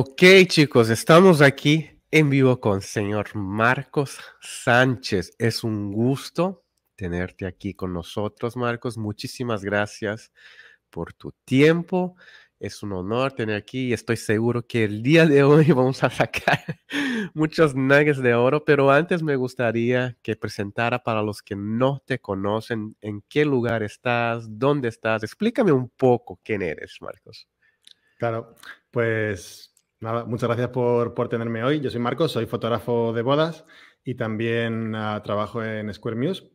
Ok, chicos, estamos aquí en vivo con señor Marcos Sánchez. Es un gusto tenerte aquí con nosotros, Marcos. Muchísimas gracias por tu tiempo. Es un honor tener aquí y estoy seguro que el día de hoy vamos a sacar muchos nuggets de oro, pero antes me gustaría que presentara para los que no te conocen en qué lugar estás, dónde estás. Explícame un poco quién eres, Marcos. Claro, pues muchas gracias por, tenerme hoy. Yo soy Marcos, soy fotógrafo de bodas y también ah, trabajo en Square Muse.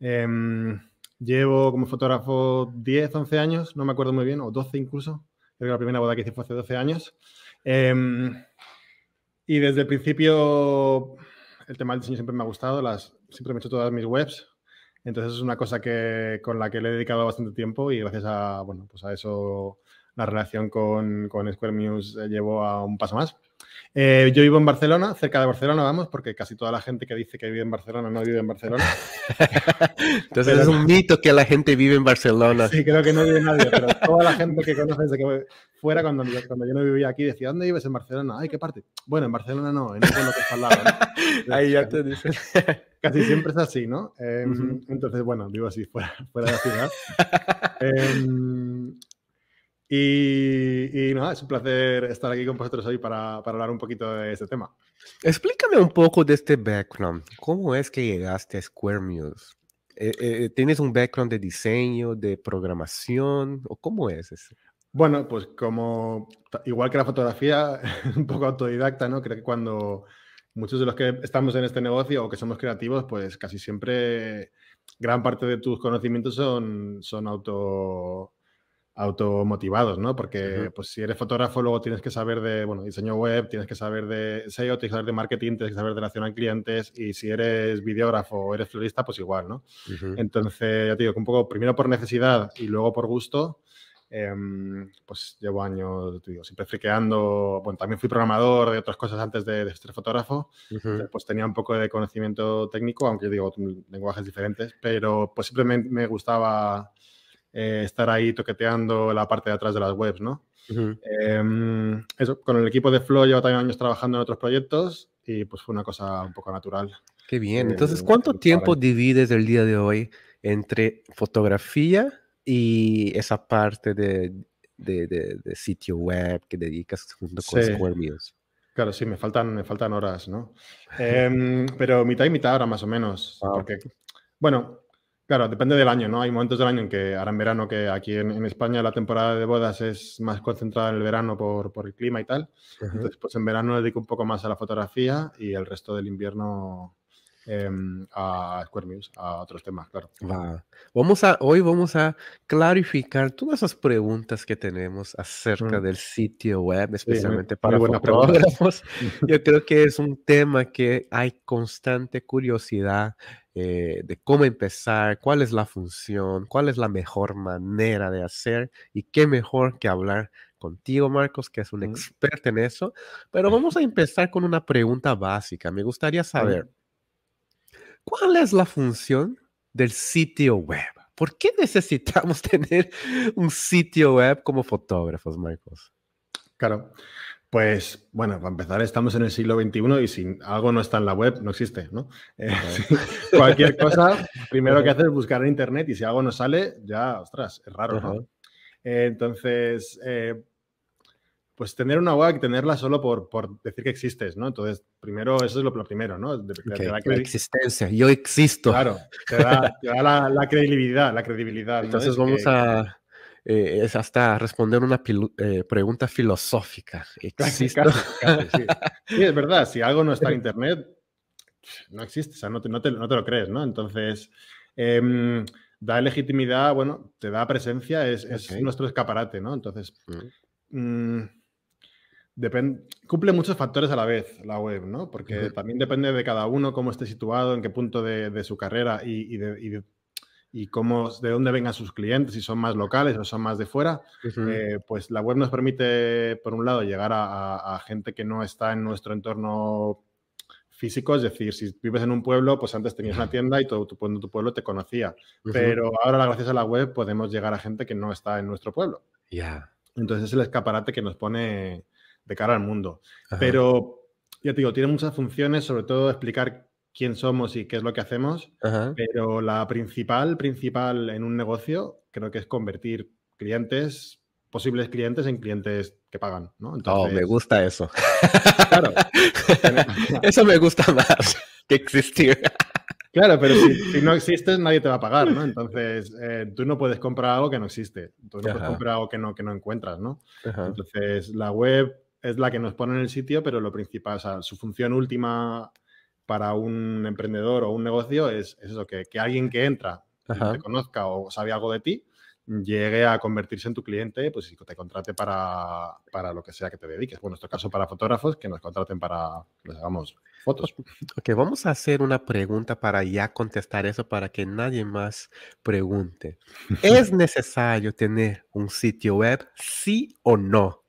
Em, llevo como fotógrafo 10, 11 años, no me acuerdo muy bien, o 12 incluso. Creo que la primera boda que hice fue hace 12 años. Em, y desde el principio el tema del diseño siempre me ha gustado, las, siempre me he hecho todas mis webs. Entonces es una cosa que, con la que le he dedicado bastante tiempo y gracias a, bueno, pues a eso la relación con, con Square News eh, llevó a un paso más. Eh, yo vivo en Barcelona, cerca de Barcelona, vamos, porque casi toda la gente que dice que vive en Barcelona no vive en Barcelona. Entonces es un mito que la gente vive en Barcelona. Sí, creo que no vive nadie, pero toda la gente que conoce desde que fuera, cuando, cuando yo no vivía aquí, decía, ¿dónde vives en Barcelona? Ay, ¿qué parte? Bueno, en Barcelona no, en el que está ¿no? Ahí ya te dicen. Casi siempre es así, ¿no? Em, entonces, bueno, vivo así, fuera, fuera de la ciudad. Eh, y, nada, es un placer estar aquí con vosotros hoy para, para, hablar un poquito de este tema. Explícame un poco de este background. ¿Cómo es que llegaste a Square Muse? Eh, eh, eh, ¿Tienes un background de diseño, de programación? ¿O cómo es ese? Bueno, pues como igual que la fotografía, un poco autodidacta, ¿no? Creo que cuando muchos de los que estamos en este negocio o que somos creativos, pues casi siempre gran parte de tus conocimientos son, son auto automotivados, ¿no? Porque pues, si eres fotógrafo, luego tienes que saber de bueno, diseño web, tienes que saber de SEO, tienes que saber de marketing, tienes que saber de relación clientes y si eres videógrafo o eres florista, pues igual, ¿no? Entonces, ya te digo, un poco primero por necesidad y luego por gusto, em, pues llevo años, te digo, siempre friqueando, bueno, también fui programador de otras cosas antes de, ser fotógrafo, pues tenía un poco de conocimiento técnico, aunque digo, mm, lenguajes diferentes, pero pues simplemente me gustaba eh, estar ahí toqueteando la parte de atrás de las webs, ¿no? Em, eso, con el equipo de Flow llevo también años trabajando en otros proyectos y pues fue una cosa un poco natural. Qué bien. Eh, Entonces, ¿cuánto tiempo divides el día de hoy entre fotografía y esa parte de, de, sitio web que dedicas junto con Square Meals? Claro, sí, me faltan, me faltan horas, ¿no? Em, pero mitad y mitad ahora más o menos. Porque, bueno, Claro, depende del año, ¿no? Hay momentos del año en que ahora en verano, que aquí en, España la temporada de bodas es más concentrada en el verano por, el clima y tal. Entonces, pues en verano dedico un poco más a la fotografía y el resto del invierno em, a Square News, a otros temas, claro. Vamos a, hoy vamos a clarificar todas esas preguntas que tenemos acerca mm. del sitio web, especialmente para fotógrafos. Yo creo que es un tema que hay constante curiosidad eh, de cómo empezar, cuál es la función, cuál es la mejor manera de hacer y qué mejor que hablar contigo, Marcos, que es un experto en eso. Pero vamos a empezar con una pregunta básica. Me gustaría saber, ¿cuál es la función del sitio web? ¿Por qué necesitamos tener un sitio web como fotógrafos, Marcos? Claro. Pues bueno, para empezar, estamos en el siglo XXI y si algo no está en la web, no existe, ¿no? Eh, cualquier cosa, primero que haces es buscar en internet y si algo no sale, ya, ostras, es raro, ¿no? Eh, entonces, eh, pues tener una web, y tenerla solo por, por, decir que existes, ¿no? Entonces, primero, eso es lo, primero, ¿no? De, la existencia, yo existo. Claro, te da, la, credibilidad, la credibilidad. Entonces vamos a eh, es hasta responder una eh, pregunta filosófica. Casi, sí. es verdad, si algo no está en Internet, no existe, o sea, no te, no te, lo crees, ¿no? Entonces, em, da legitimidad, bueno, te da presencia, es, nuestro escaparate, ¿no? Entonces, mm. Mm, depende, cumple muchos factores a la vez la web, ¿no? Porque también depende de cada uno cómo esté situado, en qué punto de, su carrera y, y de y cómo, de dónde vengan sus clientes, si son más locales o son más de fuera, eh, pues la web nos permite, por un lado, llegar a, gente que no está en nuestro entorno físico, es decir, si vives en un pueblo, pues antes tenías una tienda y todo tu, pueblo te conocía, pero ahora gracias a la web podemos llegar a gente que no está en nuestro pueblo. Ya. Entonces es el escaparate que nos pone de cara al mundo. Pero, ya te digo, tiene muchas funciones, sobre todo explicar quién somos y qué es lo que hacemos, pero la principal, principal en un negocio creo que es convertir clientes posibles clientes en clientes que pagan, ¿no? Oh, me gusta eso. Claro. eso me gusta más que existir. Claro, pero si, no existes, nadie te va a pagar, ¿no? Entonces, eh, tú no puedes comprar algo que no existe. Tú no puedes comprar algo que no, que no encuentras, ¿no? Entonces, la web es la que nos pone en el sitio, pero lo principal, o su función última para un emprendedor o un negocio es, eso, que, alguien que entra, te conozca o sabe algo de ti, llegue a convertirse en tu cliente, pues si te contrate para, para, lo que sea que te dediques. Bueno, en nuestro caso para fotógrafos, que nos contraten para que hagamos fotos. Ok, vamos a hacer una pregunta para ya contestar eso, para que nadie más pregunte. ¿Es necesario tener un sitio web, sí o no?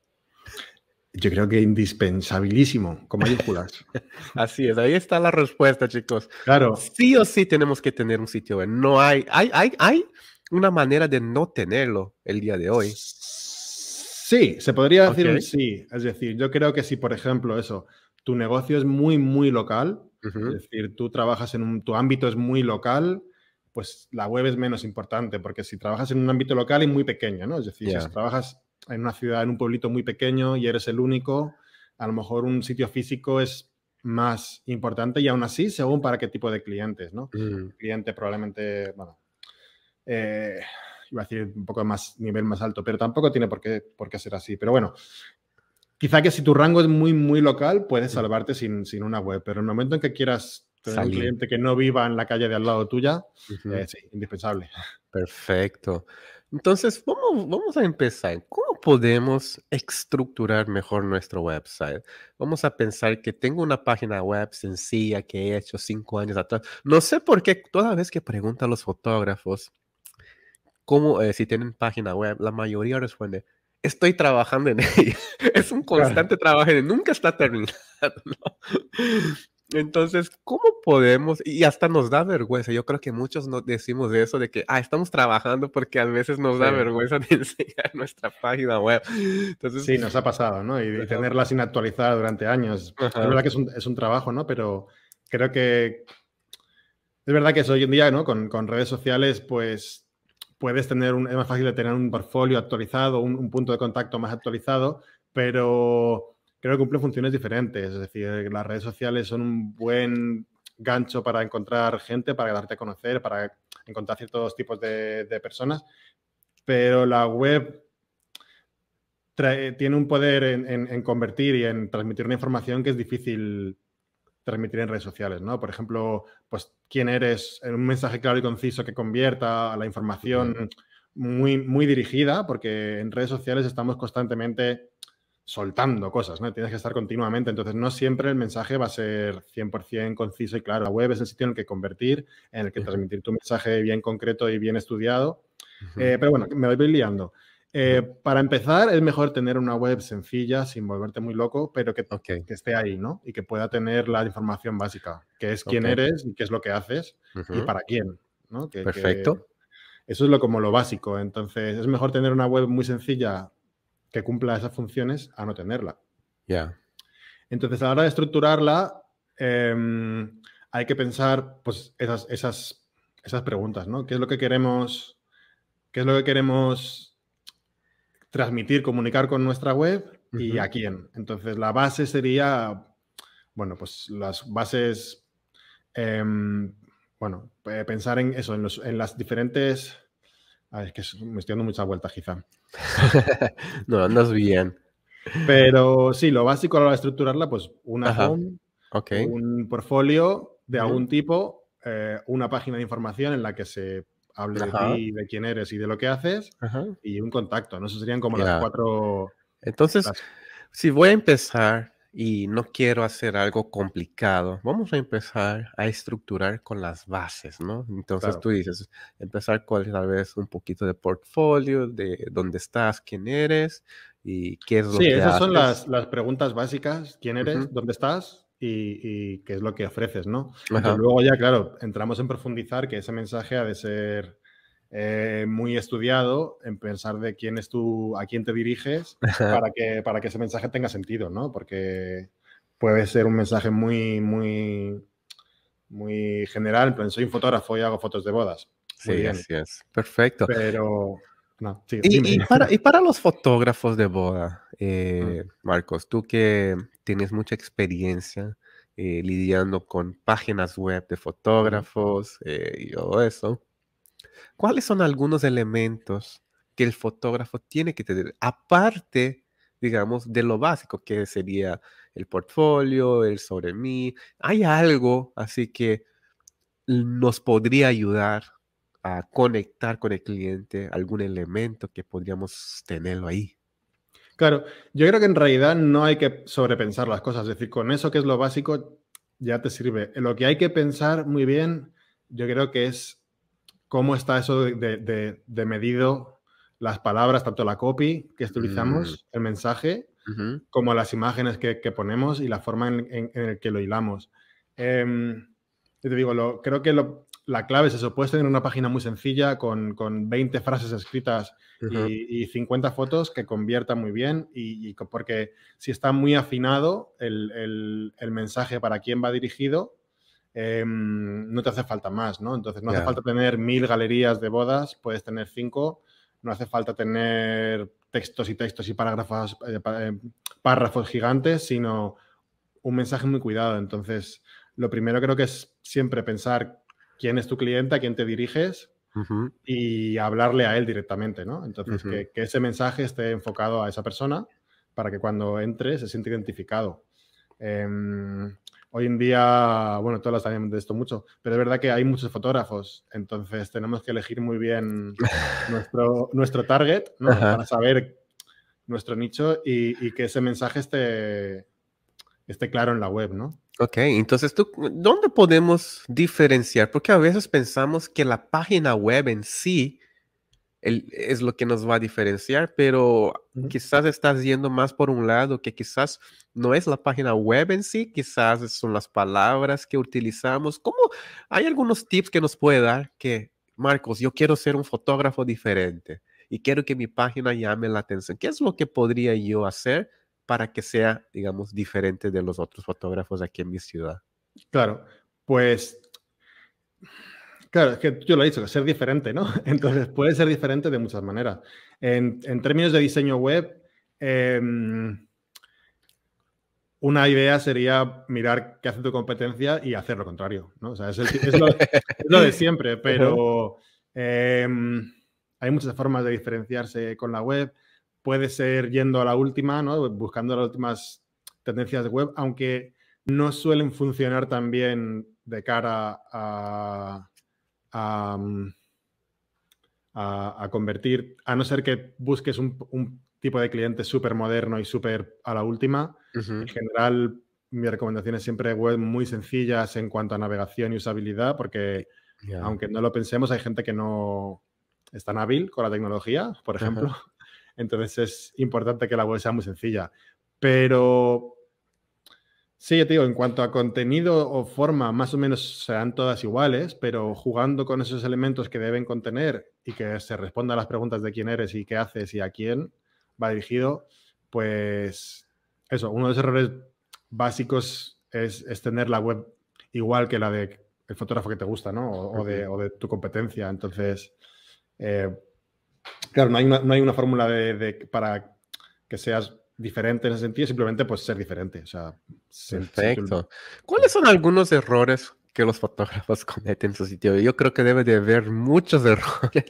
Yo creo que indispensabilísimo, con mayúsculas. Así es, ahí está la respuesta, chicos. Claro. Sí o sí tenemos que tener un sitio web. No hay, hay, hay, hay una manera de no tenerlo el día de hoy. Sí, se podría decir un sí. Es decir, yo creo que si, por ejemplo, eso, tu negocio es muy, muy local, es decir, tú trabajas en un, tu ámbito es muy local, pues la web es menos importante, porque si trabajas en un ámbito local es muy pequeño, ¿no? Es decir, si trabajas en una ciudad, en un pueblito muy pequeño y eres el único, a lo mejor un sitio físico es más importante y aún así, según para qué tipo de clientes, ¿no? Mm. Cliente probablemente, bueno, eh, iba a decir un poco más, nivel más alto, pero tampoco tiene por qué, por qué ser así. Pero bueno, quizá que si tu rango es muy, muy local, puedes mm. salvarte sin, sin una web, pero en el momento en que quieras tener un cliente que no viva en la calle de al lado tuya, es eh, indispensable. Perfecto. Entonces, vamos, vamos a empezar. ¿Cómo podemos estructurar mejor nuestro website? Vamos a pensar que tengo una página web sencilla que he hecho cinco años atrás. No sé por qué toda vez que preguntan los fotógrafos cómo, eh, si tienen página web, la mayoría responde, estoy trabajando en ella. es un constante trabajo trabajo, nunca está terminado. Entonces, ¿cómo podemos? Y hasta nos da vergüenza. Yo creo que muchos nos decimos eso de que, ah, estamos trabajando porque a veces nos da vergüenza de enseñar nuestra página web. Entonces, sí, nos ha pasado, ¿no? Y, tenerla sin actualizar durante años. Es verdad que es un, trabajo, ¿no? Pero creo que es verdad que eso hoy en día, ¿no? Con, redes sociales, pues puedes tener un, es más fácil de tener un portfolio actualizado, un punto de contacto más actualizado, pero creo que cumple funciones diferentes. Es decir, eh, las redes sociales son un buen gancho para encontrar gente, para darte a conocer, para encontrar ciertos tipos de, personas, pero la web tiene un poder en, convertir y en transmitir una información que es difícil transmitir en redes sociales, ¿no? Por ejemplo, pues quién eres, eh, un mensaje claro y conciso que convierta a la información muy, muy dirigida, porque en redes sociales estamos constantemente soltando cosas, ¿no? Tienes que estar continuamente, entonces no siempre el mensaje va a ser 100% conciso y claro. La web es el sitio en el que convertir, en el que transmitir tu mensaje bien concreto y bien estudiado. Eh, pero bueno, me voy liando. Eh, para empezar, es mejor tener una web sencilla, sin volverte muy loco, pero que, esté ahí, ¿no? Y que pueda tener la información básica, que es quién eres y qué es lo que haces y para quién, ¿no? Perfecto. eso es lo, como lo básico. Entonces, es mejor tener una web muy sencilla que cumpla esas funciones a no tenerla. Ya. Entonces, a la hora de estructurarla, em, hay que pensar pues, esas, esas, esas preguntas, ¿no? ¿Qué es lo que queremos? ¿Qué es lo que queremos transmitir, comunicar con nuestra web y a quién? Entonces, la base sería, bueno, pues las bases, em, bueno, eh, pensar en eso, en, los, en las diferentes Ay, es que me estoy dando muchas vueltas, quizá. no, andas bien. Pero sí, lo básico a la hora de estructurarla, pues una home, un portfolio de algún tipo, eh, una página de información en la que se hable de ti, de quién eres y de lo que haces, y un contacto. ¿no? Eso serían como las cuatro. Entonces, si voy a empezar y no quiero hacer algo complicado, vamos a empezar a estructurar con las bases, ¿no? Entonces tú dices, empezar con tal vez un poquito de portfolio, de dónde estás, quién eres y qué es lo sí, que Sí, esas son las, preguntas básicas, quién eres, dónde estás y, qué es lo que ofreces, ¿no? luego ya, claro, entramos en profundizar que ese mensaje ha de ser eh, muy estudiado en pensar de quién es tú, a quién te diriges, para que, para que ese mensaje tenga sentido, ¿no? Porque puede ser un mensaje muy, muy, muy general, pero pues, soy un fotógrafo y hago fotos de bodas. sí, es. Perfecto. Pero... No, y, para, los fotógrafos de boda, eh, Marcos, tú que tienes mucha experiencia eh, lidiando con páginas web de fotógrafos y todo eso, ¿cuáles son algunos elementos que el fotógrafo tiene que tener? Aparte, digamos, de lo básico, que sería el portfolio, el sobre mí, ¿hay algo así que nos podría ayudar a conectar con el cliente, algún elemento que podríamos tenerlo ahí? Claro, yo creo que en realidad no hay que sobrepensar las cosas, es decir, con eso que es lo básico ya te sirve. Lo que hay que pensar muy bien, yo creo que es cómo está eso de, de, medido las palabras, tanto la copy que utilizamos, mm. el mensaje, como las imágenes que, ponemos y la forma en, en, que lo hilamos. Em, yo te digo, lo, creo que la clave es eso, puedes tener una página muy sencilla con, 20 frases escritas y, 50 fotos que convierta muy bien y, porque si está muy afinado el, el, mensaje para quién va dirigido, Em, no te hace falta más, ¿no? Entonces no hace falta tener mil galerías de bodas, puedes tener cinco, no hace falta tener textos y textos y párrafos, eh, eh, párrafos gigantes, sino un mensaje muy cuidado. Entonces, lo primero creo que es siempre pensar quién es tu cliente, a quién te diriges y hablarle a él directamente, ¿no? Entonces, que, ese mensaje esté enfocado a esa persona para que cuando entre se sienta identificado. Em, Hoy en día, bueno, todos las sabemos de esto mucho, pero es verdad que hay muchos fotógrafos, entonces tenemos que elegir muy bien nuestro, nuestro target ¿no? para saber nuestro nicho y, que ese mensaje esté, esté claro en la web, ¿no? Ok, entonces, ¿tú, ¿dónde podemos diferenciar? Porque a veces pensamos que la página web en sí es lo que nos va a diferenciar, pero quizás estás yendo más por un lado que quizás no es la página web en sí, quizás son las palabras que utilizamos. ¿Cómo hay algunos tips que nos puede dar que, Marcos, yo quiero ser un fotógrafo diferente y quiero que mi página llame la atención? ¿Qué es lo que podría yo hacer para que sea, digamos, diferente de los otros fotógrafos aquí en mi ciudad? Claro, pues Claro, es que yo lo he dicho, que ser diferente, ¿no? Entonces puede ser diferente de muchas maneras. En, términos de diseño web, em, una idea sería mirar qué hace tu competencia y hacer lo contrario, ¿no? O sea, es, lo, de siempre, pero em, hay muchas formas de diferenciarse con la web. Puede ser yendo a la última, ¿no? Buscando las últimas tendencias de web, aunque no suelen funcionar tan bien de cara a a, convertir, a no ser que busques un, tipo de cliente súper moderno y súper a la última, en general mi recomendación es siempre web muy sencillas en cuanto a navegación y usabilidad, porque aunque no lo pensemos, hay gente que no es tan hábil con la tecnología, por ejemplo. Entonces es importante que la web sea muy sencilla. Pero Sí, yo te digo, en cuanto a contenido o forma, más o menos serán todas iguales, pero jugando con esos elementos que deben contener y que se responda a las preguntas de quién eres y qué haces y a quién va dirigido, pues eso, uno de los errores básicos es, tener la web igual que la del el fotógrafo que te gusta, ¿no? O, de, tu competencia. Entonces, eh, claro, no hay una, fórmula de, para que seas diferente en ese sentido, simplemente pues ser diferente. O sea, Perfecto. ¿Cuáles son algunos errores que los fotógrafos cometen en su sitio? Yo creo que debe de haber muchos errores,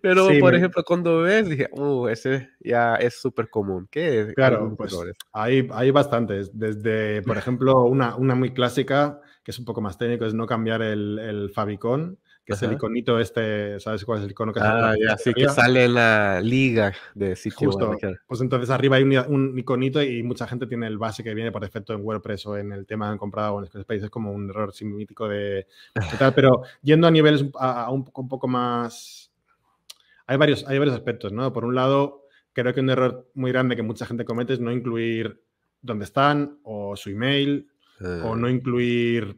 pero por ejemplo cuando ves, dije, uh, ese ya es súper común. ¿Qué claro, pues, errores? Hay, hay bastantes. Desde, por ejemplo, una, una muy clásica, que es un poco más técnico, es no cambiar el, el favicon que es el iconito este, ¿sabes cuál es el icono que ah, sale? que sale la liga de sitio Justo. Pues entonces arriba hay un, iconito y mucha gente tiene el base que viene por defecto en WordPress o en el tema que han comprado o en Squarespace. Es como un error simítico de, Pero yendo a niveles a, un, poco, más... Hay varios, hay varios aspectos, ¿no? Por un lado, creo que un error muy grande que mucha gente comete es no incluir dónde están o su email o ah. no incluir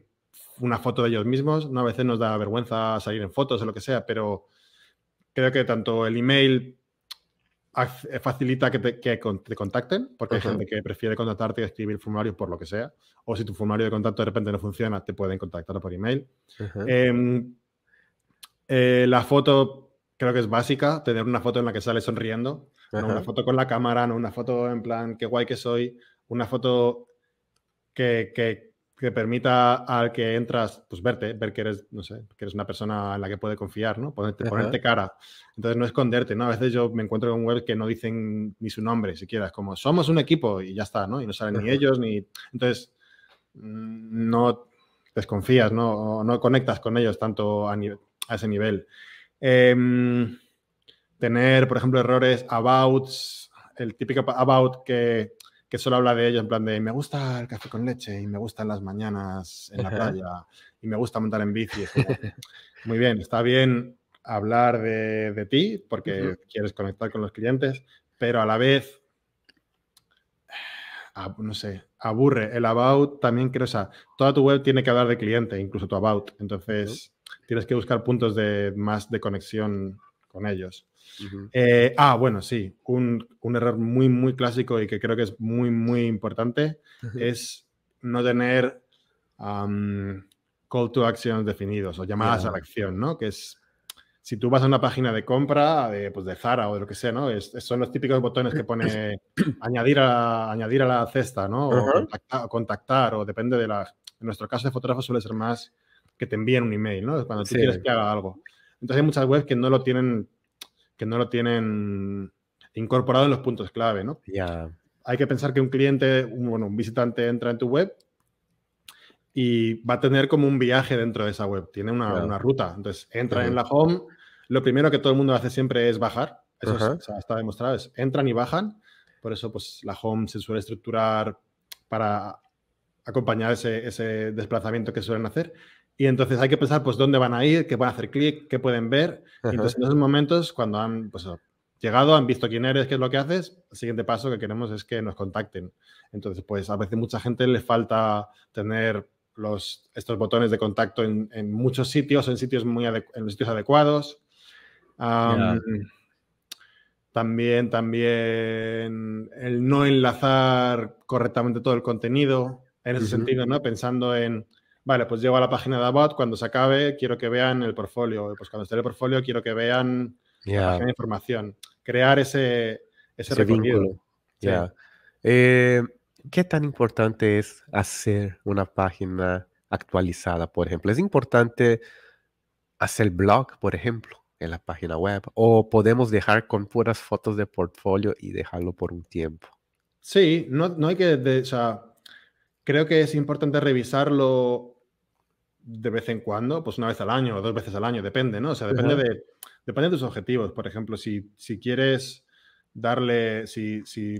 una foto de ellos mismos. No, a veces nos da vergüenza salir en fotos o lo que sea, pero creo que tanto el email facilita que te, te contacten, porque hay gente que prefiere contactarte y escribir formularios por lo que sea, o si tu formulario de contacto de repente no funciona, te pueden contactar por email. Em, eh, la foto creo que es básica, tener una foto en la que sales sonriendo, una foto con la cámara, no una foto en plan, qué guay que soy, una foto que que permita al que entras pues verte, ver que eres, no sé, que eres una persona en la que puede confiar, ¿no? Ponerte, ponerte cara. Entonces no esconderte, ¿no? A veces yo me encuentro con web que no dicen ni su nombre siquiera, es como somos un equipo y ya está, ¿no? Y no salen ni ellos ni entonces mm, no desconfías, ¿no? no conectas con ellos tanto a, a ese nivel. Em, tener, por ejemplo, errores abouts, el típico about que que solo habla de ellos en plan de me gusta el café con leche y me gustan las mañanas en la playa y me gusta montar en bici. muy bien, está bien hablar de, de ti porque quieres conectar con los clientes, pero a la vez, ah, no sé, aburre. El about también creo, o toda tu web tiene que hablar de cliente, incluso tu about. Entonces, tienes que buscar puntos de más de conexión con ellos. Eh, ah, bueno, sí, un, error muy, muy clásico y que creo que es muy, muy importante es no tener call to action definidos o llamadas a la acción, ¿no? Que es, si tú vas a una página de compra de, pues de Zara o de lo que sea, ¿no? son los típicos botones que pone añadir, a, añadir a la cesta, ¿no? O contactar, o depende de la... En nuestro caso de fotógrafo suele ser más que te envíen un email, ¿no? Cuando tú quieres que haga algo. Entonces hay muchas webs que no lo tienen que no lo tienen incorporado en los puntos clave, ¿no? Hay que pensar que un cliente, un, bueno, un visitante entra en tu web y va a tener como un viaje dentro de esa web, tiene una, ruta. Entonces, entra en la home, lo primero que todo el mundo hace siempre es bajar, eso está demostrado, entran y bajan, por eso pues la home se suele estructurar para acompañar ese, ese desplazamiento que suelen hacer. Y entonces hay que pensar, pues, dónde van a ir, qué van a hacer clic, qué pueden ver. entonces, en esos momentos, cuando han pues, llegado, han visto quién eres, qué es lo que haces, el siguiente paso que queremos es que nos contacten. Entonces, pues, a veces mucha gente le falta tener los, estos botones de contacto en, muchos sitios, en sitios muy en sitios adecuados. También, también el no enlazar correctamente todo el contenido, en ese sentido, ¿no? Pensando en vale, pues llego a la página de Abbott, cuando se acabe quiero que vean el portfolio, pues cuando esté el portfolio quiero que vean la información, crear ese, ese, Vínculo. Eh, ¿Qué tan importante es hacer una página actualizada, por ejemplo? ¿Es importante hacer blog, por ejemplo, en la página web? ¿O podemos dejar con puras fotos de portfolio y dejarlo por un tiempo? Sí, no, hay que, o sea, creo que es importante revisarlo de vez en cuando, pues una vez al año o dos veces al año, depende, ¿no? O sea, depende, de, tus objetivos. Por ejemplo, si, si quieres darle, si, si,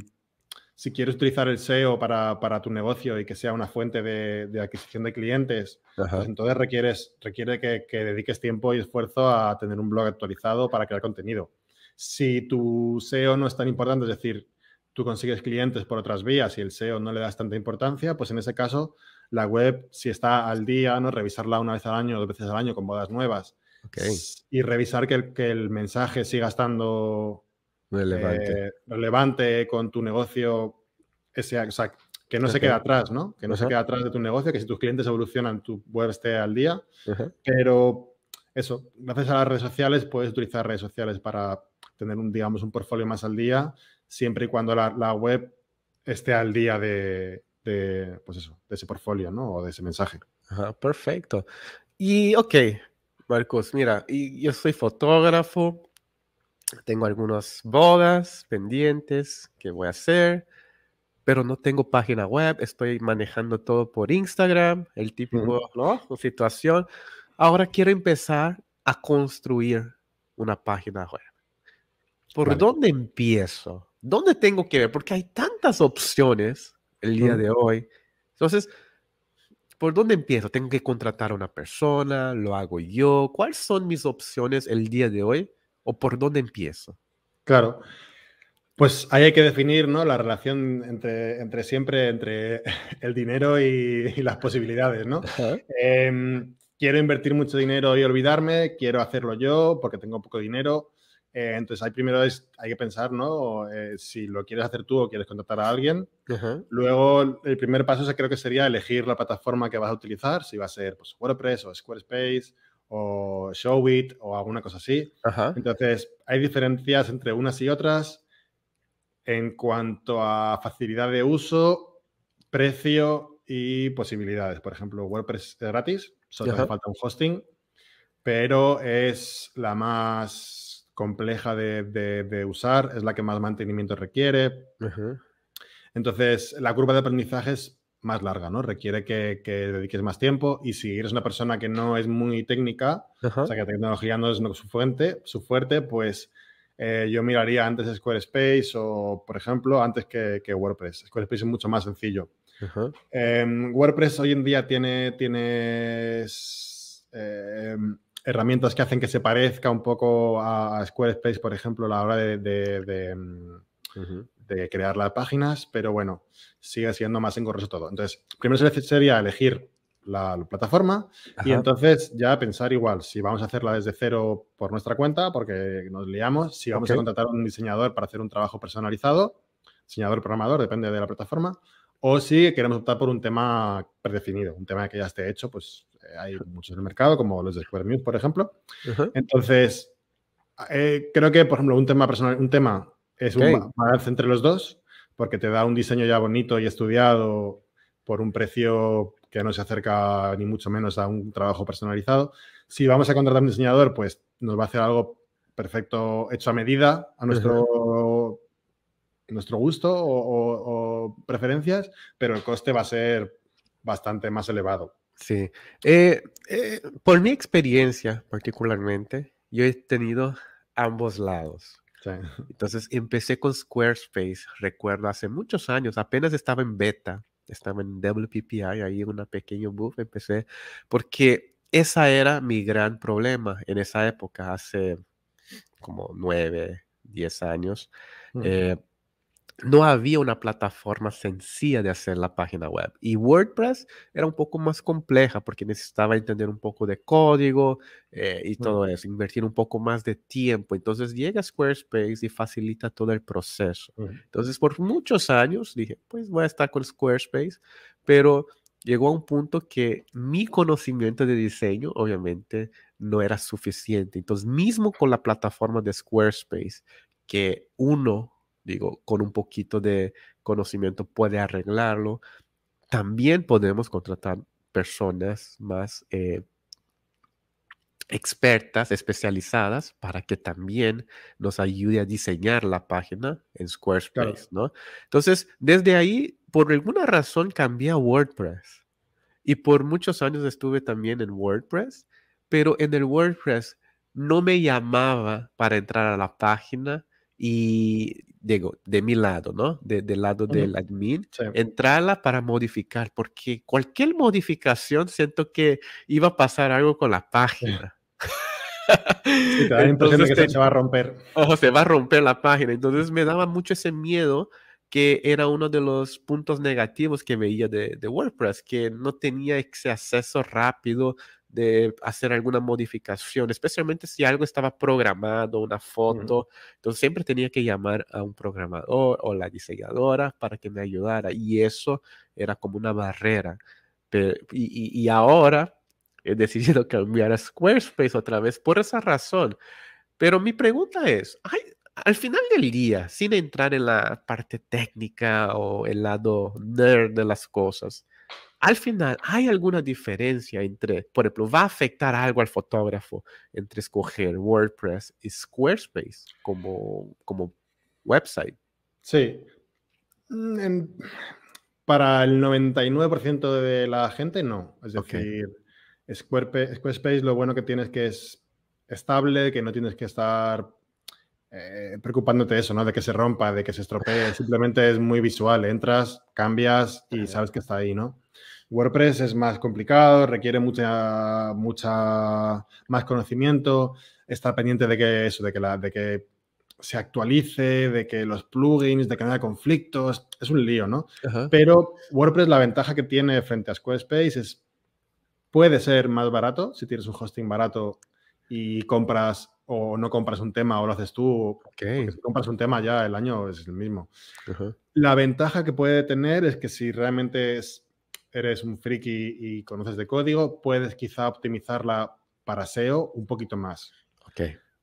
si, quieres utilizar el SEO para, tu negocio y que sea una fuente de, adquisición de clientes, pues entonces requieres, requiere que, que, dediques tiempo y esfuerzo a tener un blog actualizado para crear contenido. Si tu SEO no es tan importante, es decir, tú consigues clientes por otras vías y el SEO no le das tanta importancia, pues en ese caso la web, si está al día, ¿no? revisarla una vez al año, dos veces al año con bodas nuevas y revisar que el, mensaje siga estando relevante. Eh, con tu negocio, ese, o que no se quede atrás, ¿no? Que no se quede atrás de tu negocio, que si tus clientes evolucionan, tu web esté al día, pero eso, gracias a las redes sociales puedes utilizar redes sociales para tener un, digamos, un portfolio más al día siempre y cuando la, web esté al día de, pues de, ese portfolio ¿no? o de ese mensaje. perfecto. Y ok, Marcos, mira, yo soy fotógrafo, tengo algunas bodas pendientes que voy a hacer, pero no tengo página web, estoy manejando todo por Instagram, el típico, Situación. Ahora quiero empezar a construir una página web. ¿Por dónde empiezo? ¿Dónde tengo que ver? Porque hay tantas opciones el día de hoy. Entonces, ¿por dónde empiezo? ¿Tengo que contratar a una persona? ¿Lo hago yo? ¿Cuáles son mis opciones el día de hoy? ¿O por dónde empiezo? Claro. Pues ahí hay que definir ¿no? la relación entre, siempre, entre el dinero y, las posibilidades, ¿no? Em, quiero invertir mucho dinero y olvidarme, quiero hacerlo yo porque tengo poco dinero. Eh, entonces, hay primero hay que pensar, ¿no? Eh, si lo quieres hacer tú o quieres contratar a alguien. Luego, el primer paso creo que sería elegir la plataforma que vas a utilizar, si va a ser pues, WordPress o Squarespace o Showit o alguna cosa así. Entonces, hay diferencias entre unas y otras en cuanto a facilidad de uso, precio y posibilidades. Por ejemplo, WordPress es gratis, solo hace falta un hosting, pero es la más compleja de, usar, es la que más mantenimiento requiere. Entonces, la curva de aprendizaje es más larga, ¿no? Requiere que, dediques más tiempo y si eres una persona que no es muy técnica, o sea, que la tecnología no es su fuente, su fuerte, pues eh, yo miraría antes Squarespace o, por ejemplo, antes que, WordPress. Squarespace es mucho más sencillo. Em, WordPress hoy en día tiene, tienes eh, herramientas que hacen que se parezca un poco a, Squarespace, por ejemplo, la hora mm, de, crear las páginas, pero bueno, sigue siendo más engorroso todo. Entonces, primero sería elegir la, plataforma y entonces ya pensar igual si vamos a hacerla desde cero por nuestra cuenta, porque nos liamos, si vamos a contratar a un diseñador para hacer un trabajo personalizado, diseñador, programador, depende de la plataforma, o si queremos optar por un tema predefinido, un tema que ya esté hecho, pues eh, hay muchos en el mercado, como los de SquareMuse, por ejemplo. Entonces, eh, creo que, por ejemplo, un tema personal, un tema es un balance entre los dos, porque te da un diseño ya bonito y estudiado por un precio que no se acerca ni mucho menos a un trabajo personalizado. Si vamos a contratar un diseñador, pues nos va a hacer algo perfecto, hecho a medida, a nuestro, nuestro gusto o, preferencias, pero el coste va a ser bastante más elevado. Sí. Eh, eh, por mi experiencia particularmente, yo he tenido ambos lados. Entonces empecé con Squarespace, recuerdo, hace muchos años, apenas estaba en beta, estaba en WPPI, ahí en una pequeña booth empecé, porque esa era mi gran problema en esa época, hace como nueve, diez años no había una plataforma sencilla de hacer la página web. Y WordPress era un poco más compleja porque necesitaba entender un poco de código eh, y todo eso, invertir un poco más de tiempo. Entonces llega Squarespace y facilita todo el proceso. Entonces por muchos años dije, pues voy a estar con Squarespace, pero llegó a un punto que mi conocimiento de diseño, obviamente, no era suficiente. Entonces, mismo con la plataforma de Squarespace, que uno Digo, con un poquito de conocimiento puede arreglarlo. También podemos contratar personas más eh, expertas, especializadas, para que también nos ayude a diseñar la página en Squarespace, ¿no? Entonces, desde ahí, por alguna razón, cambié a WordPress. Y por muchos años estuve también en WordPress, pero en el WordPress no me llamaba para entrar a la página y digo, de mi lado, ¿no? De, del lado del admin, entrarla para modificar, porque cualquier modificación siento que iba a pasar algo con la página. entonces, que se va a romper. Ojo, se va a romper la página. Entonces me daba mucho ese miedo que era uno de los puntos negativos que veía de, de WordPress, que no tenía ese acceso rápido de hacer alguna modificación, especialmente si algo estaba programado, una foto. Entonces siempre tenía que llamar a un programador o la diseñadora para que me ayudara y eso era como una barrera. y, ahora he decidido cambiar a Squarespace otra vez por esa razón. Pero mi pregunta es, al final del día, sin entrar en la parte técnica o el lado nerd de las cosas, al final hay alguna diferencia entre, por ejemplo, va a afectar algo al fotógrafo entre escoger WordPress y Squarespace como, como website. Sí. Mm, para el 99% de la gente, no. Es decir, Squarespace, lo bueno que tienes es que es estable, que no tienes que estar eh, preocupándote eso, ¿no? De que se rompa, de que se estropee. Simplemente es muy visual. Entras, cambias y sabes que está ahí, ¿no? WordPress es más complicado, requiere mucha, mucha más conocimiento, está pendiente de que eso, de que, la, de que se actualice, de que los plugins, de que no haya conflictos, es un lío, ¿no? Pero WordPress la ventaja que tiene frente a Squarespace es puede ser más barato si tienes un hosting barato y compras o no compras un tema o lo haces tú. Si compras un tema ya el año es el mismo. La ventaja que puede tener es que si realmente eres un friki y conoces de código, puedes quizá optimizarla para SEO un poquito más.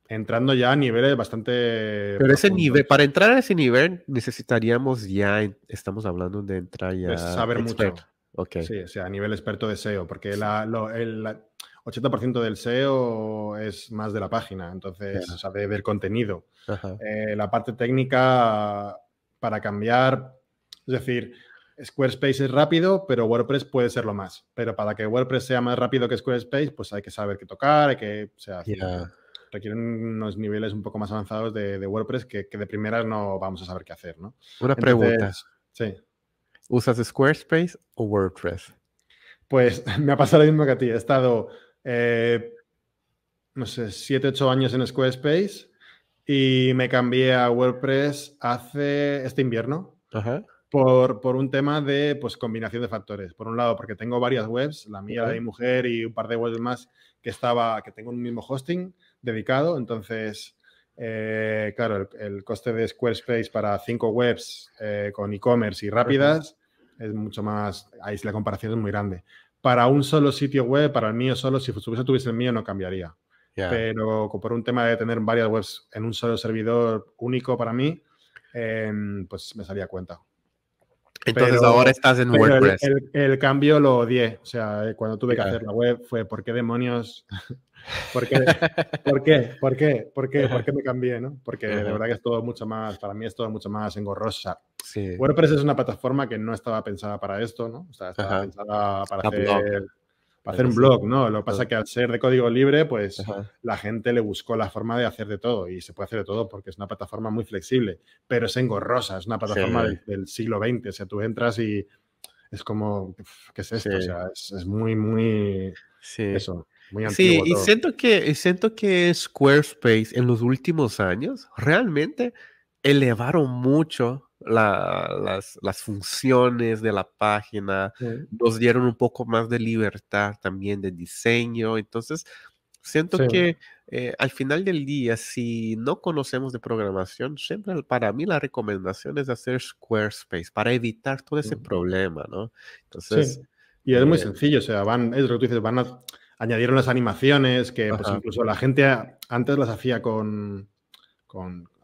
Entrando ya a niveles bastante... Pero ese nivel, para entrar a ese nivel necesitaríamos ya, estamos hablando de entrar ya... saber mucho. Okay. Sí, o sea, a nivel experto de SEO, porque el, la 80% del SEO es más de la página, entonces, o sea, del contenido. Eh, la parte técnica para cambiar, es decir, Squarespace es rápido, pero WordPress puede ser lo más. Pero para que WordPress sea más rápido que Squarespace, pues hay que saber qué tocar, hay que, o sea, requieren unos niveles un poco más avanzados de, WordPress que, de primeras no vamos a saber qué hacer, ¿no? Una preguntas Sí. ¿Usas Squarespace o WordPress? Pues me ha pasado lo mismo que a ti. He estado eh, no sé, 7, 8 años en Squarespace y me cambié a WordPress hace este invierno. Por, un tema de pues, combinación de factores. Por un lado, porque tengo varias webs, la mía, de mi mujer y un par de webs más que estaba, que tengo un mismo hosting dedicado. Entonces, eh, claro, el, coste de Squarespace para cinco webs eh, con e-commerce y rápidas es mucho más, ahí la comparación es muy grande para un solo sitio web, para el mío solo, si tuviese el mío no cambiaría. Pero por un tema de tener varias webs en un solo servidor único para mí, em, pues me salía cuenta. Entonces ahora estás en WordPress. El, cambio lo odié. O sea, cuando tuve que hacer la web fue, ¿por qué demonios ¿Por qué? ¿Por qué? ¿Por qué? ¿Por qué? me cambié? ¿no? Porque de verdad que es todo mucho más, para mí es todo mucho más engorrosa. Sí. WordPress es una plataforma que no estaba pensada para esto, ¿no? O sea, estaba pensada para hacer, un blog, ¿no? Lo que pasa es que al ser de código libre, pues la gente le buscó la forma de hacer de todo y se puede hacer de todo porque es una plataforma muy flexible, pero es engorrosa, es una plataforma del, siglo XX. O sea, tú entras y es como, ¿qué es esto? O sea, es, es muy, muy... Sí. Eso sí, y siento, que, siento que Squarespace en los últimos años realmente elevaron mucho las, las, funciones de la página, nos dieron un poco más de libertad también de diseño, entonces siento que eh, al final del día, si no conocemos de programación, siempre para mí la recomendación es hacer Squarespace para evitar todo ese problema, ¿no? Entonces... Y es muy eh, sencillo, o sea, van, es lo que tú dices, van a añadieron las animaciones, que pues, incluso la gente antes las hacía con,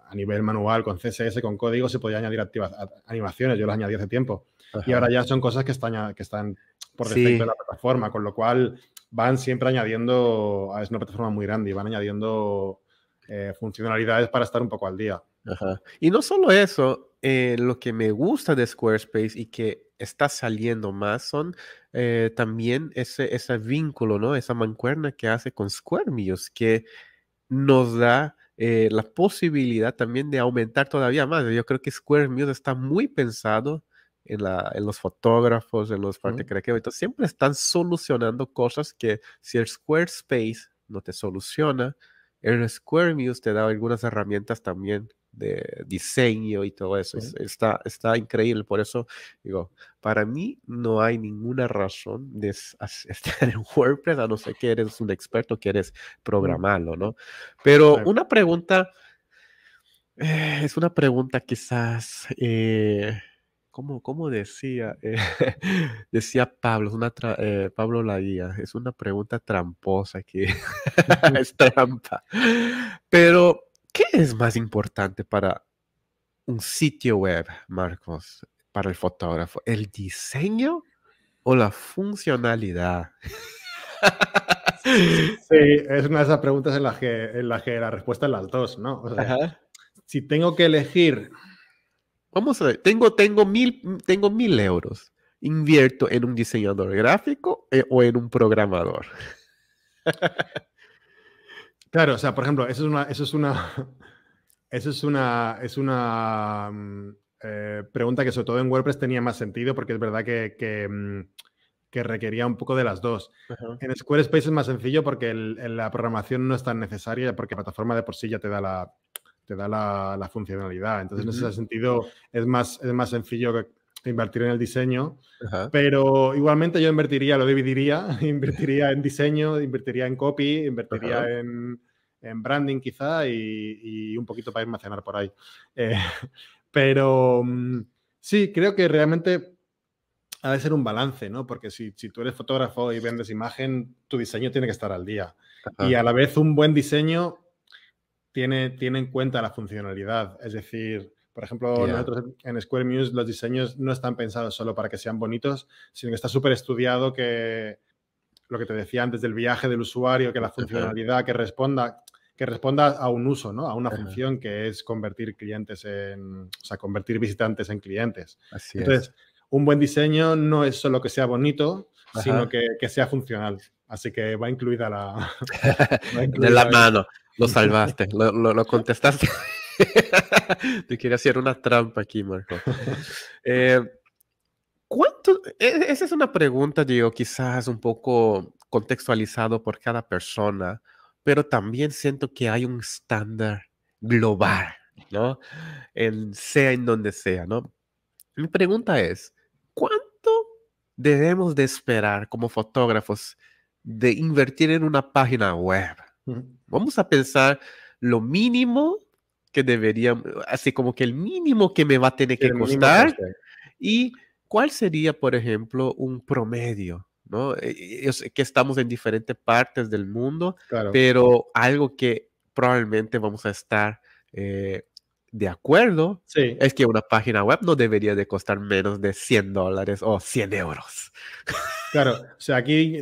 a nivel manual, con CSS, con código, se podía añadir activas, animaciones, yo las añadí hace tiempo. Y ahora ya son cosas que están, que están por defecto de la plataforma, con lo cual van siempre añadiendo, ah, es una plataforma muy grande y van añadiendo eh, funcionalidades para estar un poco al día. Y no solo eso, eh, lo que me gusta de Squarespace y que está saliendo más son eh, también ese, ese vínculo, ¿no? Esa mancuerna que hace con Squaremillos, que nos da eh, la posibilidad también de aumentar todavía más. Yo creo que Squaremillos está muy pensado en, la, en, los fotógrafos, en los parte uh siempre están solucionando cosas que si el Squarespace no te soluciona, el Square te da algunas herramientas también de diseño y todo eso. Está, está increíble. Por eso digo, para mí no hay ninguna razón de estar en WordPress, a no ser que eres un experto, quieres programarlo, ¿no? Pero una pregunta, eh, es una pregunta quizás, eh, ¿cómo, cómo decía? Eh, decía Pablo, una Pablo Laguía, es una pregunta tramposa que es trampa. Pero ¿Qué es más importante para un sitio web, Marcos, para el fotógrafo? ¿El diseño o la funcionalidad? Sí, es una de esas preguntas en las que, en que la respuesta es las dos, ¿no? si tengo que elegir... Vamos a ver, tengo, tengo, mil, tengo mil euros. ¿Invierto en un diseñador gráfico eh, o en un programador? Claro, o sea, por ejemplo, eso es una, eso es una, eso es una, es una mm, eh, pregunta que sobre todo en WordPress tenía más sentido porque es verdad que, mm, requería un poco de las dos. En Squarespace es más sencillo porque la programación no es tan necesaria porque la plataforma de por sí ya te da la, te da la, funcionalidad. Entonces, en ese sentido, es más, es más sencillo que invertir en el diseño, pero igualmente yo invertiría, lo dividiría, invertiría en diseño, invertiría en copy, invertiría en, branding quizá y, un poquito para almacenar por ahí. Eh, pero mm, sí, creo que realmente ha de ser un balance, ¿no? Porque si, tú eres fotógrafo y vendes imagen, tu diseño tiene que estar al día. Y a la vez un buen diseño tiene, tiene en cuenta la funcionalidad, es decir... Por ejemplo, nosotros en Square News los diseños no están pensados solo para que sean bonitos, sino que está súper estudiado que lo que te decía antes del viaje del usuario, que la funcionalidad que responda, que responda a un uso, ¿no? A una función que es convertir clientes en, o sea, convertir visitantes en clientes. Entonces, un buen diseño no es solo que sea bonito, sino que, sea funcional. Así que va incluida la... de la, mano. Lo salvaste, lo, lo, lo contestaste. Te quería hacer una trampa aquí, Marco. Eh, ¿Cuánto? E, e, esa es una pregunta, digo, quizás un poco contextualizado por cada persona, pero también siento que hay un estándar global, ¿no? En, sea en donde sea, ¿no? Mi pregunta es, ¿cuánto debemos de esperar como fotógrafos de invertir en una página web? Vamos a pensar lo mínimo que debería, así como que el mínimo que me va a tener que costar y cuál sería, por ejemplo, un promedio. ¿no? Yo e, e, sé que estamos en diferentes partes del mundo, pero algo que probablemente vamos a estar eh, de acuerdo es que una página web no debería de costar menos de 100 dólares o 100 euros. Claro, o sea, aquí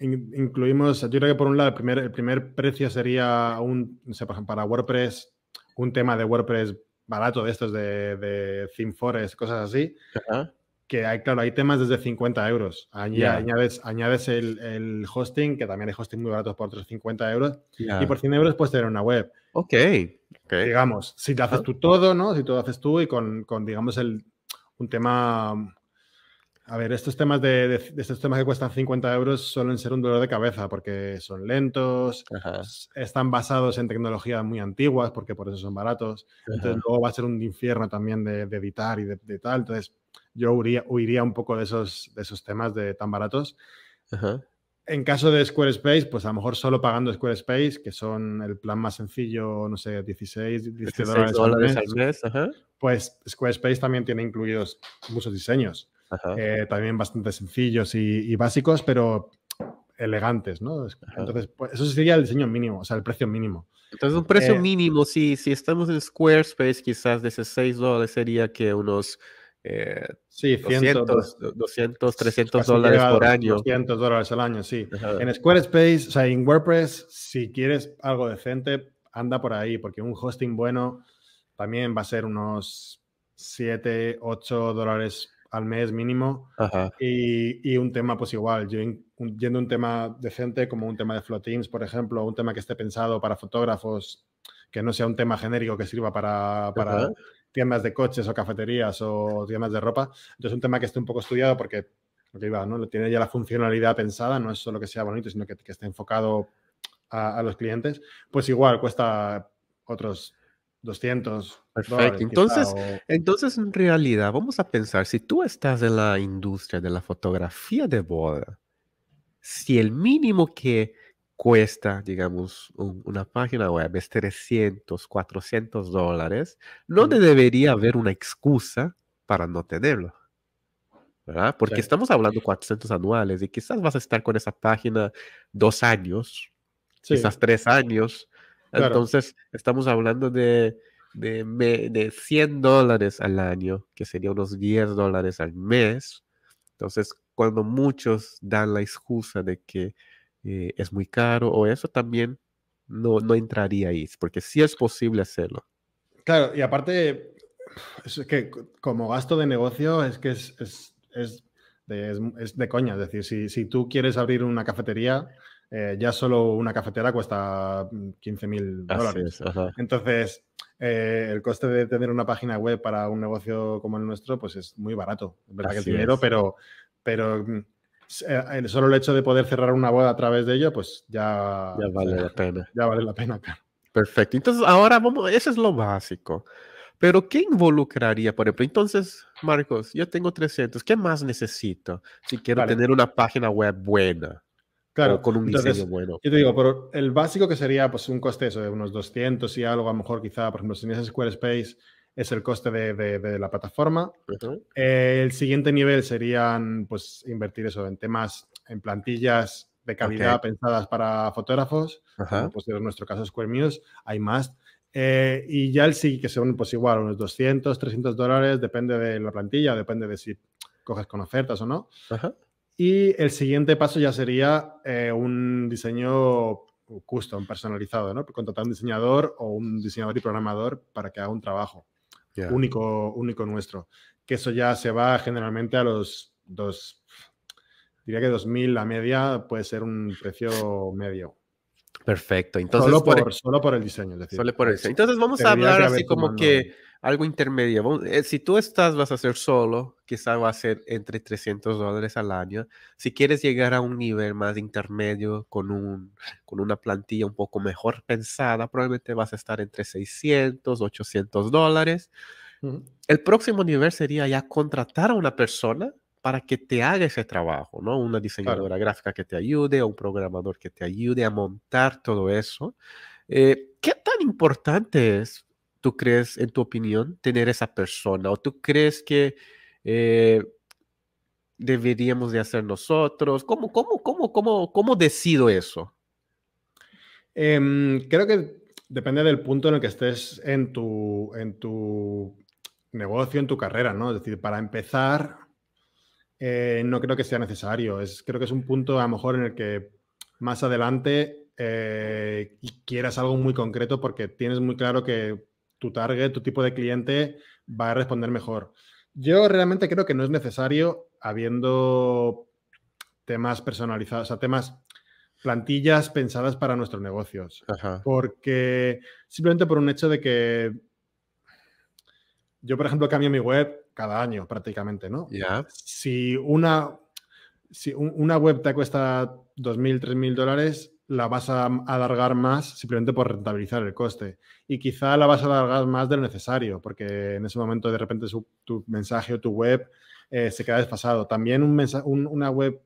incluimos, yo creo que por un lado el primer, el primer precio sería un, o sea, para WordPress un tema de WordPress barato de estos de, de cosas así. Que hay, claro, hay temas desde 50 euros. Añades, el, hosting, que también hay hosting muy baratos por otros 50 euros. Y por 100 euros puedes tener una web. Ok. okay. Digamos, si te haces ah. tú todo, ¿no? Si todo haces tú y con, con digamos, el, un tema a ver, estos temas de, estos temas que cuestan 50 euros suelen ser un dolor de cabeza porque son lentos, están basados en tecnologías muy antiguas porque por eso son baratos. Entonces luego va a ser un infierno también de, editar y de, tal. Entonces yo huiría, un poco de esos, de esos temas de tan baratos. En caso de Squarespace, pues a lo mejor solo pagando Squarespace, que son el plan más sencillo, no sé, 16, 17 dólares, al mes. Pues Squarespace también tiene incluidos muchos diseños. Eh, también bastante sencillos y, básicos, pero elegantes, ¿no? Entonces, pues, eso sería el diseño mínimo, o sea, el precio mínimo. Entonces, un precio eh, mínimo, si, si estamos en Squarespace, quizás de 6 dólares sería que unos 200, eh, 300 dólares por año. 200 dólares al año, sí. En Squarespace, o sea, en WordPress, si quieres algo decente, anda por ahí, porque un hosting bueno también va a ser unos 7, 8 dólares al mes mínimo. Y, un tema, pues igual, yendo un tema decente como un tema de floatings por ejemplo, un tema que esté pensado para fotógrafos, que no sea un tema genérico que sirva para, tiendas de coches o cafeterías o tiendas de ropa. Entonces, un tema que esté un poco estudiado porque lo que iba, ¿no? Tiene ya la funcionalidad pensada, no es solo que sea bonito, sino que, esté enfocado a, a los clientes. Pues igual cuesta otros 200, Perfecto. Entonces, entonces, en realidad, vamos a pensar, si tú estás en la industria de la fotografía de boda, si el mínimo que cuesta, digamos, una página web es 300, 400 dólares, no te debería haber una excusa para no tenerlo. ¿verdad? Porque estamos hablando 400 anuales y quizás vas a estar con esa página dos años, quizás tres años. Entonces, estamos hablando de de, de 100 dólares al año, que sería unos 10 dólares al mes. Entonces, cuando muchos dan la excusa de que eh, es muy caro o eso, también no, no entraría ahí, porque sí es posible hacerlo. Claro, y aparte, es que como gasto de negocio es que es, es, de, coña. Es decir, si, si, tú quieres abrir una cafetería, eh, ya solo una cafetera cuesta 15 mm, mil dólares. Entonces, eh, el coste de tener una página web para un negocio como el nuestro, pues es muy barato. verdad que el dinero, pero, pero mm, eh, solo el hecho de poder cerrar una boda a través de ello, pues ya, vale la pena. Ya vale la pena, claro. Perfecto. Entonces, ahora vamos, eso es lo básico. Pero ¿qué involucraría, por ejemplo? Entonces, Marcos, yo tengo 300, ¿qué más necesito si quiero tener una página web buena? Claro. con un diseño bueno. Yo te digo, pero el básico que sería pues, un coste eso, de unos 200 y algo, a lo mejor quizá, por ejemplo, si tienes Squarespace, es el coste de, de, la plataforma. Eh, el siguiente nivel serían pues invertir eso en temas, en plantillas de calidad pensadas para fotógrafos, pues en nuestro caso Square Muse, hay más. Eh, y ya el siguiente, que son pues igual unos 200, 300 dólares, depende de la plantilla, depende de si coges con ofertas o no. Ajá. Y el siguiente paso ya sería eh, un diseño custom, personalizado, ¿no? Contratar un diseñador o un diseñador y programador para que haga un trabajo único, único nuestro. Que eso ya se va generalmente a los dos, diría que 2.000 la media puede ser un precio medio. Perfecto. Entonces, solo por, el, solo por el diseño. Es decir, solo por el diseño. Entonces vamos a hablar así como que algo intermedio. Eh, si tú estás, vas a ser solo, quizá va a ser entre 300 dólares al año. Si quieres llegar a un nivel más intermedio con, un, con una plantilla un poco mejor pensada, probablemente vas a estar entre 600, 800 dólares. El próximo nivel sería ya contratar a una persona para que te haga ese trabajo, ¿no? Una diseñadora gráfica que te ayude, o un programador que te ayude a montar todo eso. Eh, ¿Qué tan importante es tú crees, en tu opinión, tener esa persona? ¿O tú crees que eh, deberíamos de hacer nosotros? ¿Cómo, decido eso? Em, creo que depende del punto en el que estés en tu, en tu negocio, en tu carrera, ¿no? Es decir, para empezar, eh, no creo que sea necesario. Es, creo que es un punto a lo mejor en el que más adelante eh, quieras algo muy concreto porque tienes muy claro que tu target, tu tipo de cliente va a responder mejor. Yo realmente creo que no es necesario habiendo temas personalizados, o sea, temas, plantillas pensadas para nuestros negocios. Porque simplemente por un hecho de que yo, por ejemplo, cambio mi web cada año prácticamente, ¿no? Si una, si una web te cuesta 2.000, 3.000 dólares, la vas a alargar más simplemente por rentabilizar el coste. Y quizá la vas a alargar más de lo necesario, porque en ese momento de repente tu mensaje o tu web eh, se queda desfasado. También un una web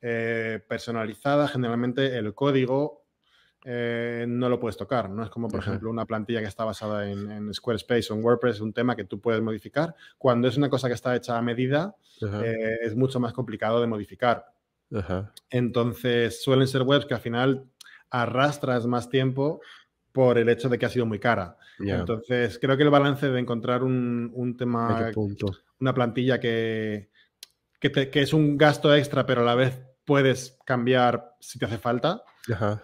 eh, personalizada, generalmente el código eh, no lo puedes tocar. No es como, por ejemplo, una plantilla que está basada en, en, Squarespace o en WordPress, un tema que tú puedes modificar. Cuando es una cosa que está hecha a medida, es mucho más complicado de modificar entonces suelen ser webs que al final arrastras más tiempo por el hecho de que ha sido muy cara. Entonces creo que el balance de encontrar un, un tema, una plantilla que, es un gasto extra, pero a la vez puedes cambiar si te hace falta,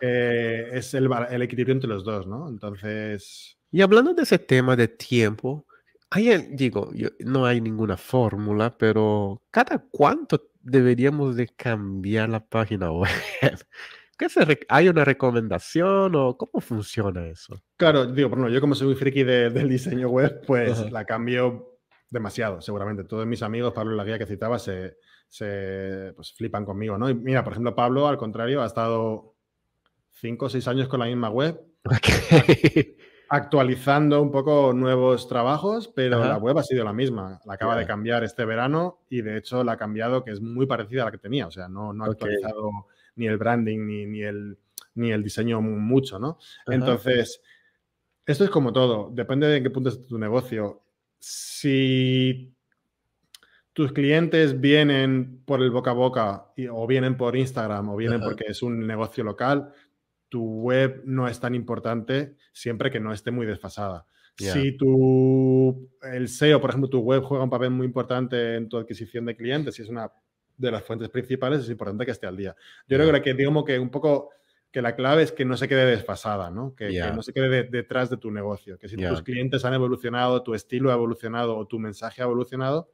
eh, es el, equilibrio entre los dos, ¿no? Entonces... Y hablando de ese tema de tiempo, hay, digo, no hay ninguna fórmula, pero ¿cada cuánto deberíamos de cambiar la página web? ¿Qué ¿Hay una recomendación o cómo funciona eso? Claro, digo, bueno, yo como soy muy friki del diseño web, pues la cambio demasiado, seguramente. Todos mis amigos, Pablo la guía que citaba, se, pues flipan conmigo, ¿no? Y mira, por ejemplo, Pablo, al contrario, ha estado cinco o seis años con la misma web. actualizando un poco nuevos trabajos, pero la web ha sido la misma. La acaba de cambiar este verano y de hecho la ha cambiado que es muy parecida a la que tenía. O sea, no, ha actualizado ni el branding ni, ni, el, ni el diseño mucho, ¿no? Entonces, esto es como todo. Depende de en qué punto está tu negocio. Si tus clientes vienen por el boca a boca o vienen por Instagram o vienen porque es un negocio local, tu web no es tan importante siempre que no esté muy desfasada. Si tu, el SEO, por ejemplo, tu web juega un papel muy importante en tu adquisición de clientes, y es una de las fuentes principales, es importante que esté al día. Yo creo que, que un poco, que la clave es que no se quede desfasada, ¿no? Que, no se quede detrás de tu negocio, que si tus clientes han evolucionado, tu estilo ha evolucionado o tu mensaje ha evolucionado,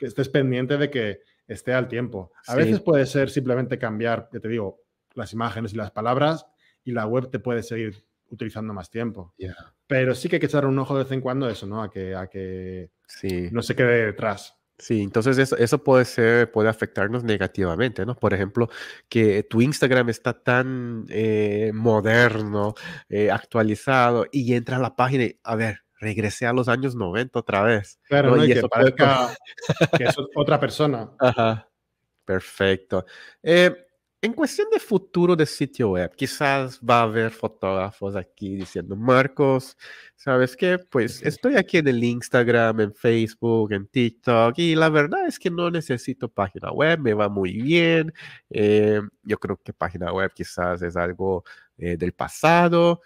que estés pendiente de que esté al tiempo. A veces puede ser simplemente cambiar, ya te digo, las imágenes y las palabras, y la web te puede seguir utilizando más tiempo. Pero sí que hay que echar un ojo de vez en cuando a eso, ¿no? A que, a que no se quede detrás. Sí, entonces eso, eso, puede ser, puede afectarnos negativamente, ¿no? Por ejemplo, que tu Instagram está tan eh, moderno, eh, actualizado, y entra a la página y, a ver, regresé a los años 90 otra vez. Claro, Y, eso parezca que es otra persona. Ajá, perfecto. Eh, en cuestión de futuro de sitio web, quizás va a haber fotógrafos aquí diciendo, Marcos, ¿sabes qué? Pues estoy aquí en el Instagram, en Facebook, en TikTok, y la verdad es que no necesito página web, me va muy bien. Eh, yo creo que página web quizás es algo eh, del pasado.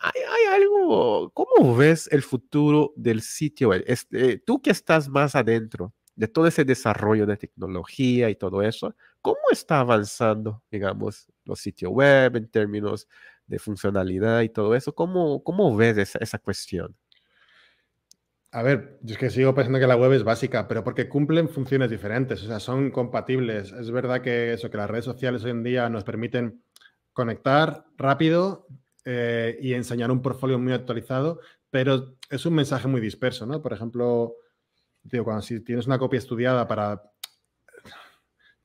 Hay, algo, ¿cómo ves el futuro del sitio web? Este, tú que estás más adentro de todo ese desarrollo de tecnología y todo eso, cómo está avanzando, digamos, los sitios web en términos de funcionalidad y todo eso. ¿Cómo, cómo ves esa, cuestión? A ver, yo es que sigo pensando que la web es básica, pero porque cumplen funciones diferentes, o sea, son compatibles. Es verdad que eso, que las redes sociales hoy en día nos permiten conectar rápido eh, y enseñar un portfolio muy actualizado, pero es un mensaje muy disperso, ¿no? Por ejemplo, digo, cuando si tienes una copia estudiada para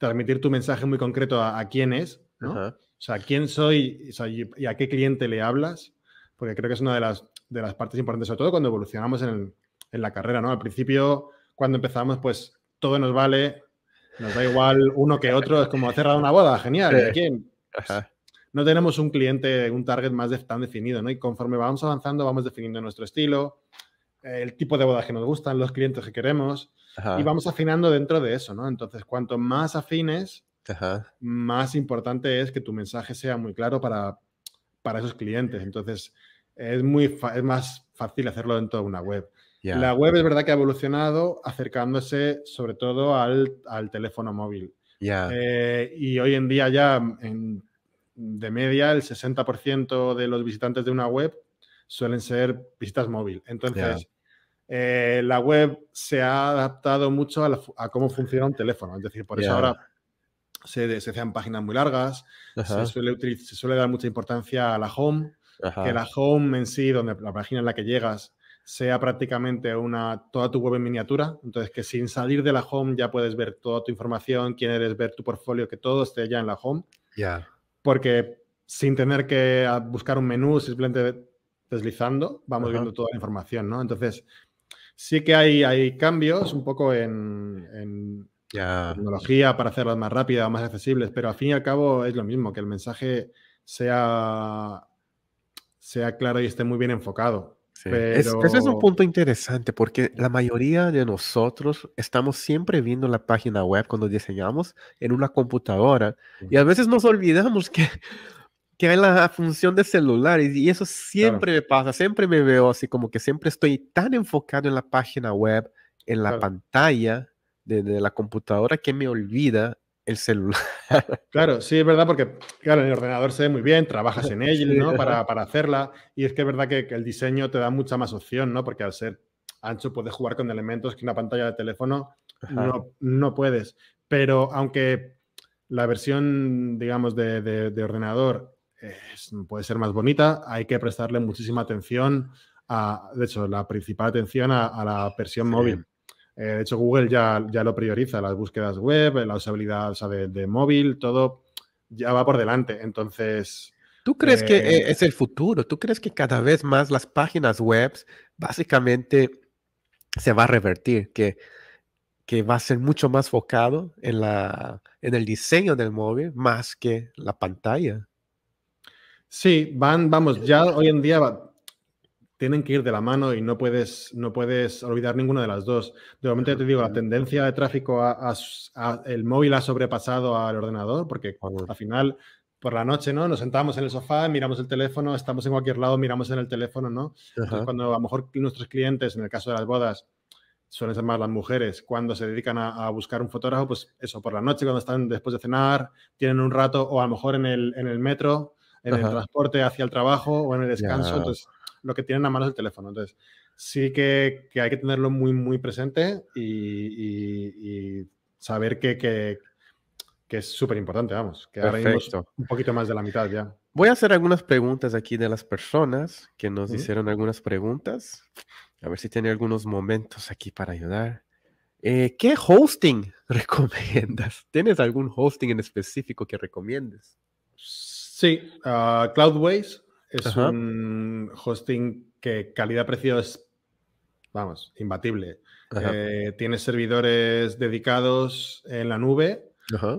transmitir tu mensaje muy concreto a, quién es, ¿no? O sea, quién soy o sea, y a qué cliente le hablas, porque creo que es una de las, de las partes importantes, sobre todo cuando evolucionamos en, en la carrera, ¿no? Al principio, cuando empezamos, pues todo nos vale, nos da igual uno que otro, es como cerrar una boda, genial, ¿y a quién? no tenemos un cliente, un target más de, tan definido, ¿no? Y conforme vamos avanzando, vamos definiendo nuestro estilo, el tipo de bodas que nos gustan, los clientes que queremos, y vamos afinando dentro de eso, ¿no? Entonces, cuanto más afines, más importante es que tu mensaje sea muy claro para, para esos clientes. Entonces, es, muy es más fácil hacerlo dentro de una web. La web es verdad que ha evolucionado acercándose sobre todo al, teléfono móvil. Eh, y hoy en día ya de media el 60% de los visitantes de una web suelen ser visitas móvil. Entonces, eh, la web se ha adaptado mucho a, cómo funciona un teléfono. Es decir, por eso ahora se, se hacen páginas muy largas, se suele, dar mucha importancia a la home, que la home en sí, donde la página en la que llegas, sea prácticamente una, toda tu web en miniatura. Entonces, que sin salir de la home ya puedes ver toda tu información, quién eres, ver tu portfolio, que todo esté ya en la home. Ya. Porque sin tener que buscar un menú, simplemente deslizando, vamos viendo toda la información, ¿no? Entonces, sí que hay, hay cambios un poco en, tecnología para hacerlas más rápidas, más accesibles, pero al fin y al cabo es lo mismo, que el mensaje sea, sea claro y esté muy bien enfocado. ese es un punto interesante porque la mayoría de nosotros estamos siempre viendo la página web cuando diseñamos en una computadora y a veces nos olvidamos que que hay la función de celular y eso siempre me pasa, siempre me veo así como que siempre estoy tan enfocado en la página web, en la pantalla de, la computadora que me olvida el celular. Claro, sí, es verdad, porque claro, el ordenador se ve muy bien, trabajas en él ¿no? Para, para hacerla y es que es verdad que, el diseño te da mucha más opción, ¿no? Porque al ser ancho puedes jugar con elementos que una pantalla de teléfono no, no, puedes. Pero aunque la versión, digamos, de, de, de ordenador puede ser más bonita, hay que prestarle muchísima atención a, de hecho, la principal atención a, la versión móvil. Eh, de hecho, Google ya, ya lo prioriza, las búsquedas web, la usabilidad de, móvil, todo ya va por delante. Entonces... ¿Tú crees que eh, eh, es el futuro? ¿Tú crees que cada vez más las páginas web básicamente se va a revertir? Que que va a ser mucho más focado en, la, en el diseño del móvil más que la pantalla. Sí, van, vamos, ya hoy en día tienen que ir de la mano y no puedes, no puedes olvidar ninguna de las dos. De momento te digo, la tendencia de tráfico a, el móvil ha sobrepasado al ordenador, porque al final por la noche, ¿no? Nos sentamos en el sofá, miramos el teléfono, estamos en cualquier lado, miramos en el teléfono, ¿no? Entonces, cuando a lo mejor nuestros clientes, en el caso de las bodas, suelen ser más las mujeres, cuando se dedican a, buscar un fotógrafo, pues eso, por la noche, cuando están después de cenar, tienen un rato, o a lo mejor en el, en el metro, en el transporte hacia el trabajo o en el descanso. Entonces, lo que tienen a mano es el teléfono. Entonces, sí que, hay que tenerlo muy, muy presente y, saber que, que, es súper importante, vamos, que ahora un poquito más de la mitad ya. Voy a hacer algunas preguntas aquí de las personas que nos hicieron algunas preguntas. A ver si tiene algunos momentos aquí para ayudar. Eh, ¿Qué hosting recomiendas? ¿Tienes algún hosting en específico que recomiendes? Sí, ah, Cloudways es un hosting que calidad-precio es, vamos, imbatible. Tienes eh, tiene servidores dedicados en la nube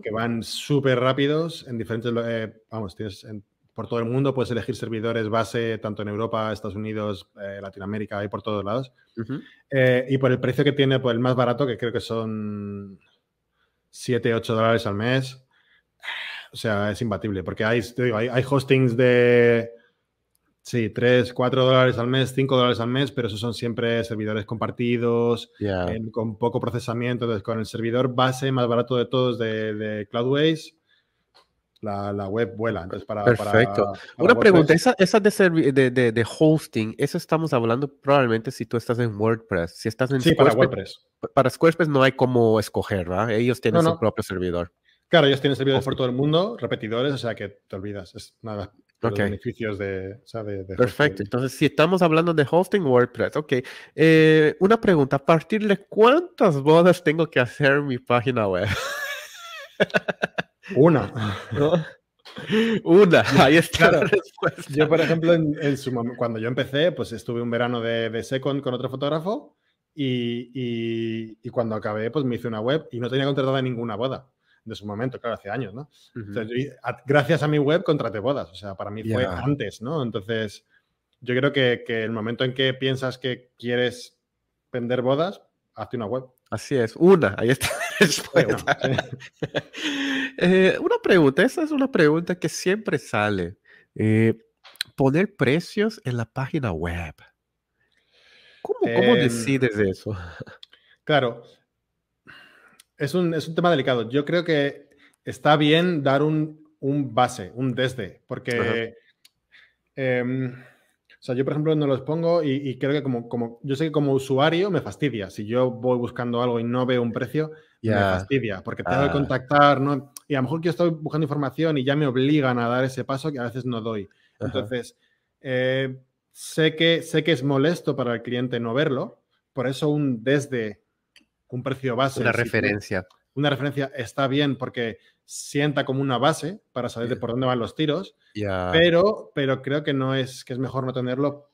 que van súper rápidos en diferentes, eh, vamos, tienes por todo el mundo, puedes elegir servidores base tanto en Europa, Estados Unidos, eh, Latinoamérica y por todos lados. y por el precio que tiene, por el más barato, que creo que son 7, 8 dólares al mes o sea, es imbatible, porque hay, hay, hostings de, sí, 3, 4 dólares al mes, 5 dólares al mes, pero esos son siempre servidores compartidos, con poco procesamiento, entonces con el servidor base más barato de todos de, Cloudways. La, web vuela. Perfecto. Una pregunta, esa de, hosting, eso estamos hablando probablemente si tú estás en WordPress. Si estás en sí, para WordPress. Para Squarespace no hay como escoger, ¿verdad? Ellos tienen su propio servidor. Claro, ellos tienen servidores por todo el mundo, repetidores, o sea que te olvidas. Es nada. Los beneficios de, Perfecto. Entonces, si estamos hablando de hosting WordPress, ok. Eh, una pregunta, ¿a partir de cuántas bodas tengo que hacer mi página web? Una. Una, ahí está Yo, por ejemplo, cuando yo empecé, pues estuve un verano de, de con otro fotógrafo y, cuando acabé, pues me hice una web y no tenía contratada ninguna boda de su momento, claro, hace años, ¿no? gracias a mi web contraté bodas, o sea, para mí fue antes, ¿no? Entonces, yo creo que, el momento en que piensas que quieres vender bodas, hazte una web. Así es, una, ahí está. Eh, una pregunta, esa es una pregunta que siempre sale. Eh, poner precios en la página web. ¿Cómo, em, decides eso? Claro, es un, tema delicado. Yo creo que está bien dar un, base, un desde, porque... Em, o sea, yo, por ejemplo, no los pongo y, creo que como, yo sé que como usuario me fastidia. Si yo voy buscando algo y no veo un precio, me fastidia, porque tengo que ah. contactar, Y a lo mejor que yo estoy buscando información y ya me obligan a dar ese paso que a veces no doy. Entonces, eh, sé, que, sé que es molesto para el cliente no verlo, por eso un desde un precio base. Una referencia. una referencia está bien porque sienta como una base para saber de por dónde van los tiros, pero, pero creo que no es que es mejor no tenerlo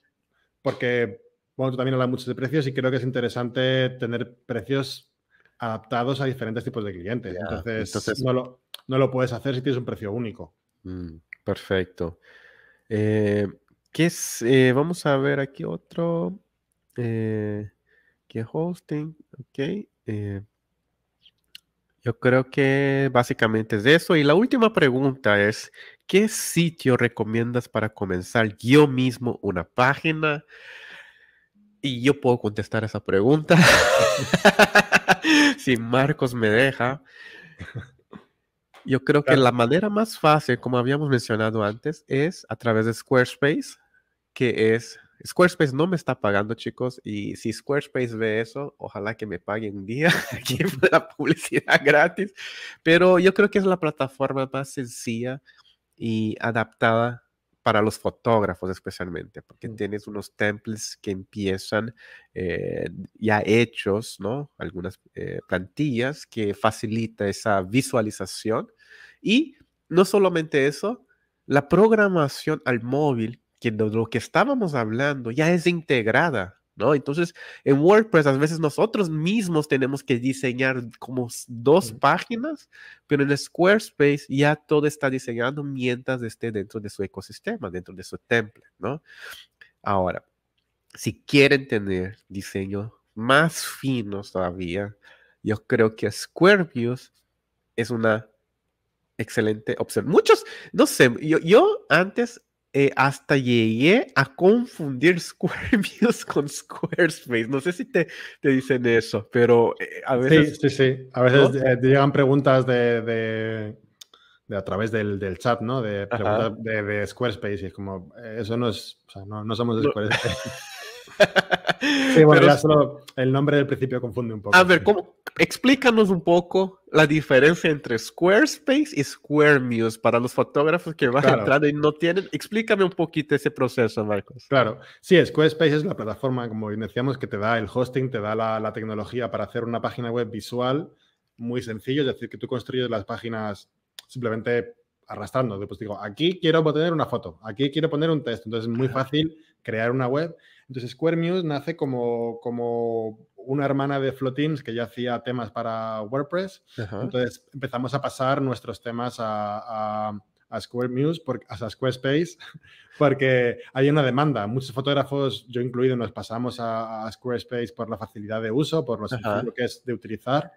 porque bueno, tú también hablas mucho de precios y creo que es interesante tener precios adaptados a diferentes tipos de clientes. Entonces, no, lo, puedes hacer si tienes un precio único. Mm, perfecto. Eh, ¿Qué es? Eh, vamos a ver aquí otro. Eh, que hosting, ok. Eh, yo creo que básicamente es eso. Y la última pregunta es, ¿qué sitio recomiendas para comenzar yo mismo una página? Y yo puedo contestar esa pregunta. si Marcos me deja. Yo creo que la manera más fácil, como habíamos mencionado antes, es a través de Squarespace, que es Squarespace no me está pagando, chicos, y si Squarespace ve eso, ojalá que me paguen un día aquí por la publicidad gratis, pero yo creo que es la plataforma más sencilla y adaptada para los fotógrafos especialmente, porque mm. tienes unos templates que empiezan eh, ya hechos, ¿no? Algunas eh, plantillas que facilita esa visualización y no solamente eso, la programación al móvil que lo que estábamos hablando ya es integrada, ¿no? Entonces, en WordPress a veces nosotros mismos tenemos que diseñar como dos páginas, pero en Squarespace ya todo está diseñado mientras esté dentro de su ecosistema, dentro de su template, ¿no? Ahora, si quieren tener diseño más finos todavía, yo creo que SquareViews es una excelente opción. Muchos, no sé, yo antes eh, hasta llegué a confundir Square con Squarespace. No sé si te, te dicen eso, pero eh, a veces... Sí, sí, sí. A veces eh, llegan preguntas de, de, a través del, del, chat, ¿no? De de, Squarespace y es como, eso no es, o sea, no, no somos de Squarespace. Sí, bueno, el nombre del principio confunde un poco. A ver, ¿cómo, explícanos un poco la diferencia entre Squarespace y square Muse para los fotógrafos que van entrando y no tienen. Explícame un poquito ese proceso, Marcos. Claro, sí, Squarespace es la plataforma, como iniciamos que te da el hosting, te da la, tecnología para hacer una página web visual muy sencillo, es decir, que tú construyes las páginas simplemente arrastrando. después pues digo, aquí quiero poner una foto, aquí quiero poner un texto. Entonces es muy fácil crear una web entonces Square nace como, como una hermana de Flow que ya hacía temas para WordPress. Entonces empezamos a pasar nuestros temas a, a, a Square a Squarespace, porque hay una demanda. Muchos fotógrafos, yo incluido, nos pasamos a, Squarespace por la facilidad de uso, por lo sencillo que es de utilizar.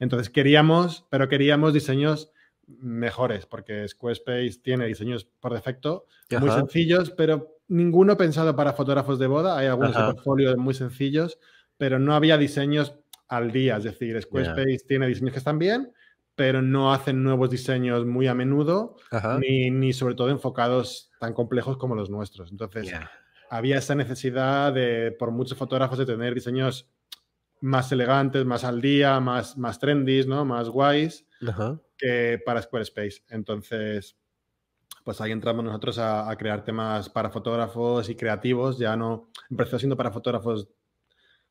Entonces queríamos, pero queríamos diseños mejores, porque Squarespace tiene diseños por defecto, muy sencillos, pero ninguno pensado para fotógrafos de boda. Hay algunos portfolios muy sencillos, pero no había diseños al día. Es decir, Squarespace tiene diseños que están bien, pero no hacen nuevos diseños muy a menudo, ni, sobre todo enfocados tan complejos como los nuestros. Entonces, había esa necesidad de, por muchos fotógrafos, de tener diseños más elegantes, más al día, más, más trendy, ¿no? más guays, que para Squarespace. Entonces, pues ahí entramos nosotros a, crear temas para fotógrafos y creativos. Ya no empezó siendo para fotógrafos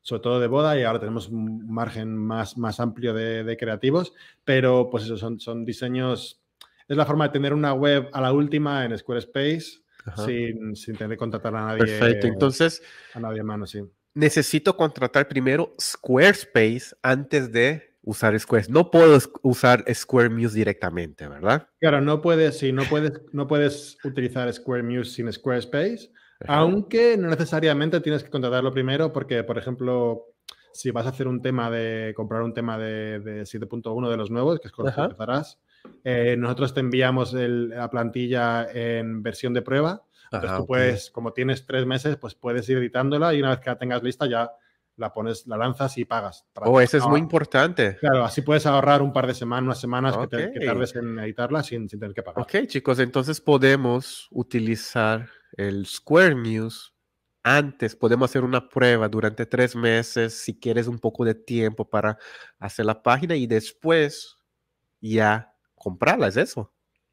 sobre todo de boda y ahora tenemos un margen más, más amplio de, creativos, pero pues eso son, son diseños, es la forma de tener una web a la última en Squarespace sin, tener que contratar a nadie. Perfecto, entonces... A nadie en mano, sí. Necesito contratar primero Squarespace antes de usar Square. No puedo usar Square Muse directamente, ¿verdad? Claro, no puedes, sí, no puedes, no puedes utilizar Square Muse sin Squarespace, aunque no necesariamente tienes que contratarlo primero, porque, por ejemplo, si vas a hacer un tema de comprar un tema de, 7.1 de los nuevos, que es con empezarás, eh, nosotros te enviamos la plantilla en versión de prueba. Entonces ah, puedes, como tienes tres meses, pues puedes ir editándola y una vez que la tengas lista ya la pones, la lanzas y pagas. Oh, eso es muy importante. Claro, así puedes ahorrar un par de semanas, unas semanas que, tardes en editarla sin, tener que pagar. Ok, chicos, entonces podemos utilizar el Square News antes, podemos hacer una prueba durante tres meses, si quieres un poco de tiempo para hacer la página y después ya comprarla, ¿es eso?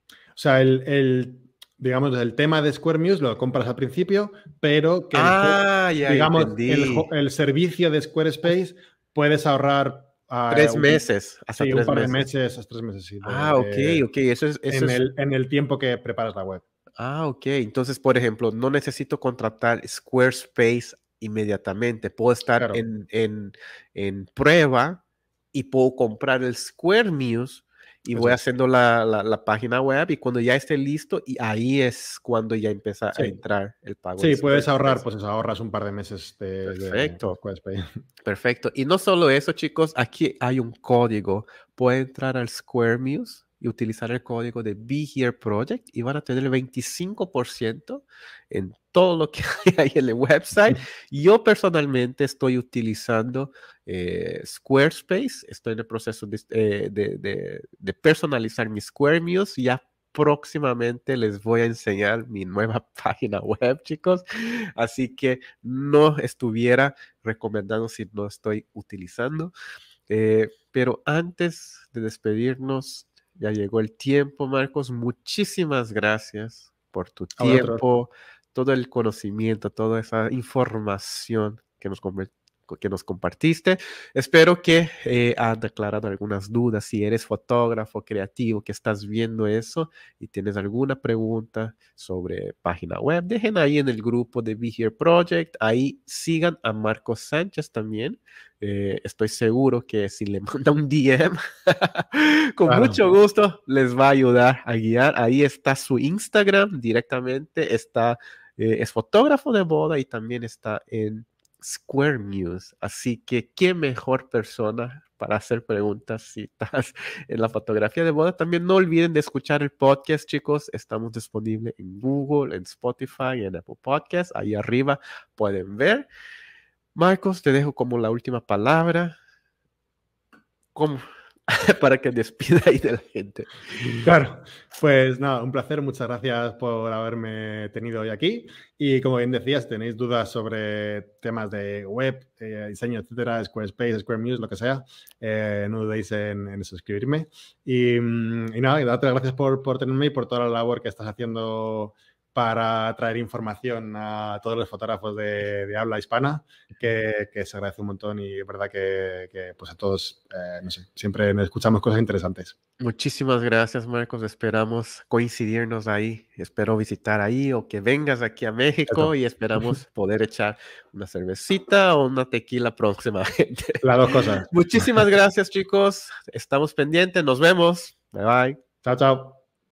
O sea, el digamos, el tema de Square Muse lo compras al principio, pero que ah, digamos, el, servicio de Squarespace puedes ahorrar. Ah, tres meses, hasta tres meses. hasta tres meses. Sí, ah, ok, ok, eso es. en, El, en el tiempo que preparas la web. Ah, ok. Entonces, por ejemplo, no necesito contratar Squarespace inmediatamente. Puedo estar en, en, en, prueba y puedo comprar el Square Muse y voy haciendo la, página web y cuando ya esté listo, y ahí es cuando ya empieza a entrar el pago. Sí, puedes ahorrar, pues ahorras un par de meses de... Perfecto. Perfecto. Y no solo eso, chicos, aquí hay un código. Puede entrar al Square y utilizar el código de Be Here Project y van a tener el 25% en todo lo que hay en el website. Yo personalmente estoy utilizando eh, Squarespace, estoy en el proceso de, eh, personalizar mi Square Muse, ya próximamente les voy a enseñar mi nueva página web, chicos. Así que no estuviera recomendando si no estoy utilizando. Eh, pero antes de despedirnos, ya llegó el tiempo, Marcos. Muchísimas gracias por tu tiempo, todo el conocimiento, toda esa información que nos, que nos compartiste. Espero que eh, han aclarado algunas dudas. Si eres fotógrafo, creativo, que estás viendo eso y tienes alguna pregunta sobre página web, dejen ahí en el grupo de Be Here Project. Ahí sigan a Marcos Sánchez también. Eh, estoy seguro que si le manda un DM, con mucho gusto les va a ayudar a guiar. Ahí está su Instagram directamente, está, eh, es fotógrafo de boda y también está en Square News, Así que, ¿qué mejor persona para hacer preguntas si estás en la fotografía de boda? También no olviden de escuchar el podcast, chicos. Estamos disponibles en Google, en Spotify, en Apple Podcast. Ahí arriba pueden ver. Marcos, te dejo como la última palabra. ¿Cómo? para que despida ahí de la gente. Claro, pues nada, un placer, muchas gracias por haberme tenido hoy aquí. Y como bien decías, tenéis dudas sobre temas de web, eh, diseño, etcétera, Squarespace, Square News, lo que sea, eh, no dudéis en, suscribirme. Y, mm, nada, y darte las gracias por, por tenerme y por toda la labor que estás haciendo para traer información a todos los fotógrafos de, habla hispana, que, se agradece un montón y es verdad que, pues a todos, eh, no sé, siempre nos escuchamos cosas interesantes. Muchísimas gracias, Marcos. Esperamos coincidirnos ahí. Espero visitar ahí o que vengas aquí a México y esperamos poder echar una cervecita o una tequila próximamente. Las dos cosas. Muchísimas gracias, chicos. Estamos pendientes. Nos vemos. Bye bye. Chao, chao.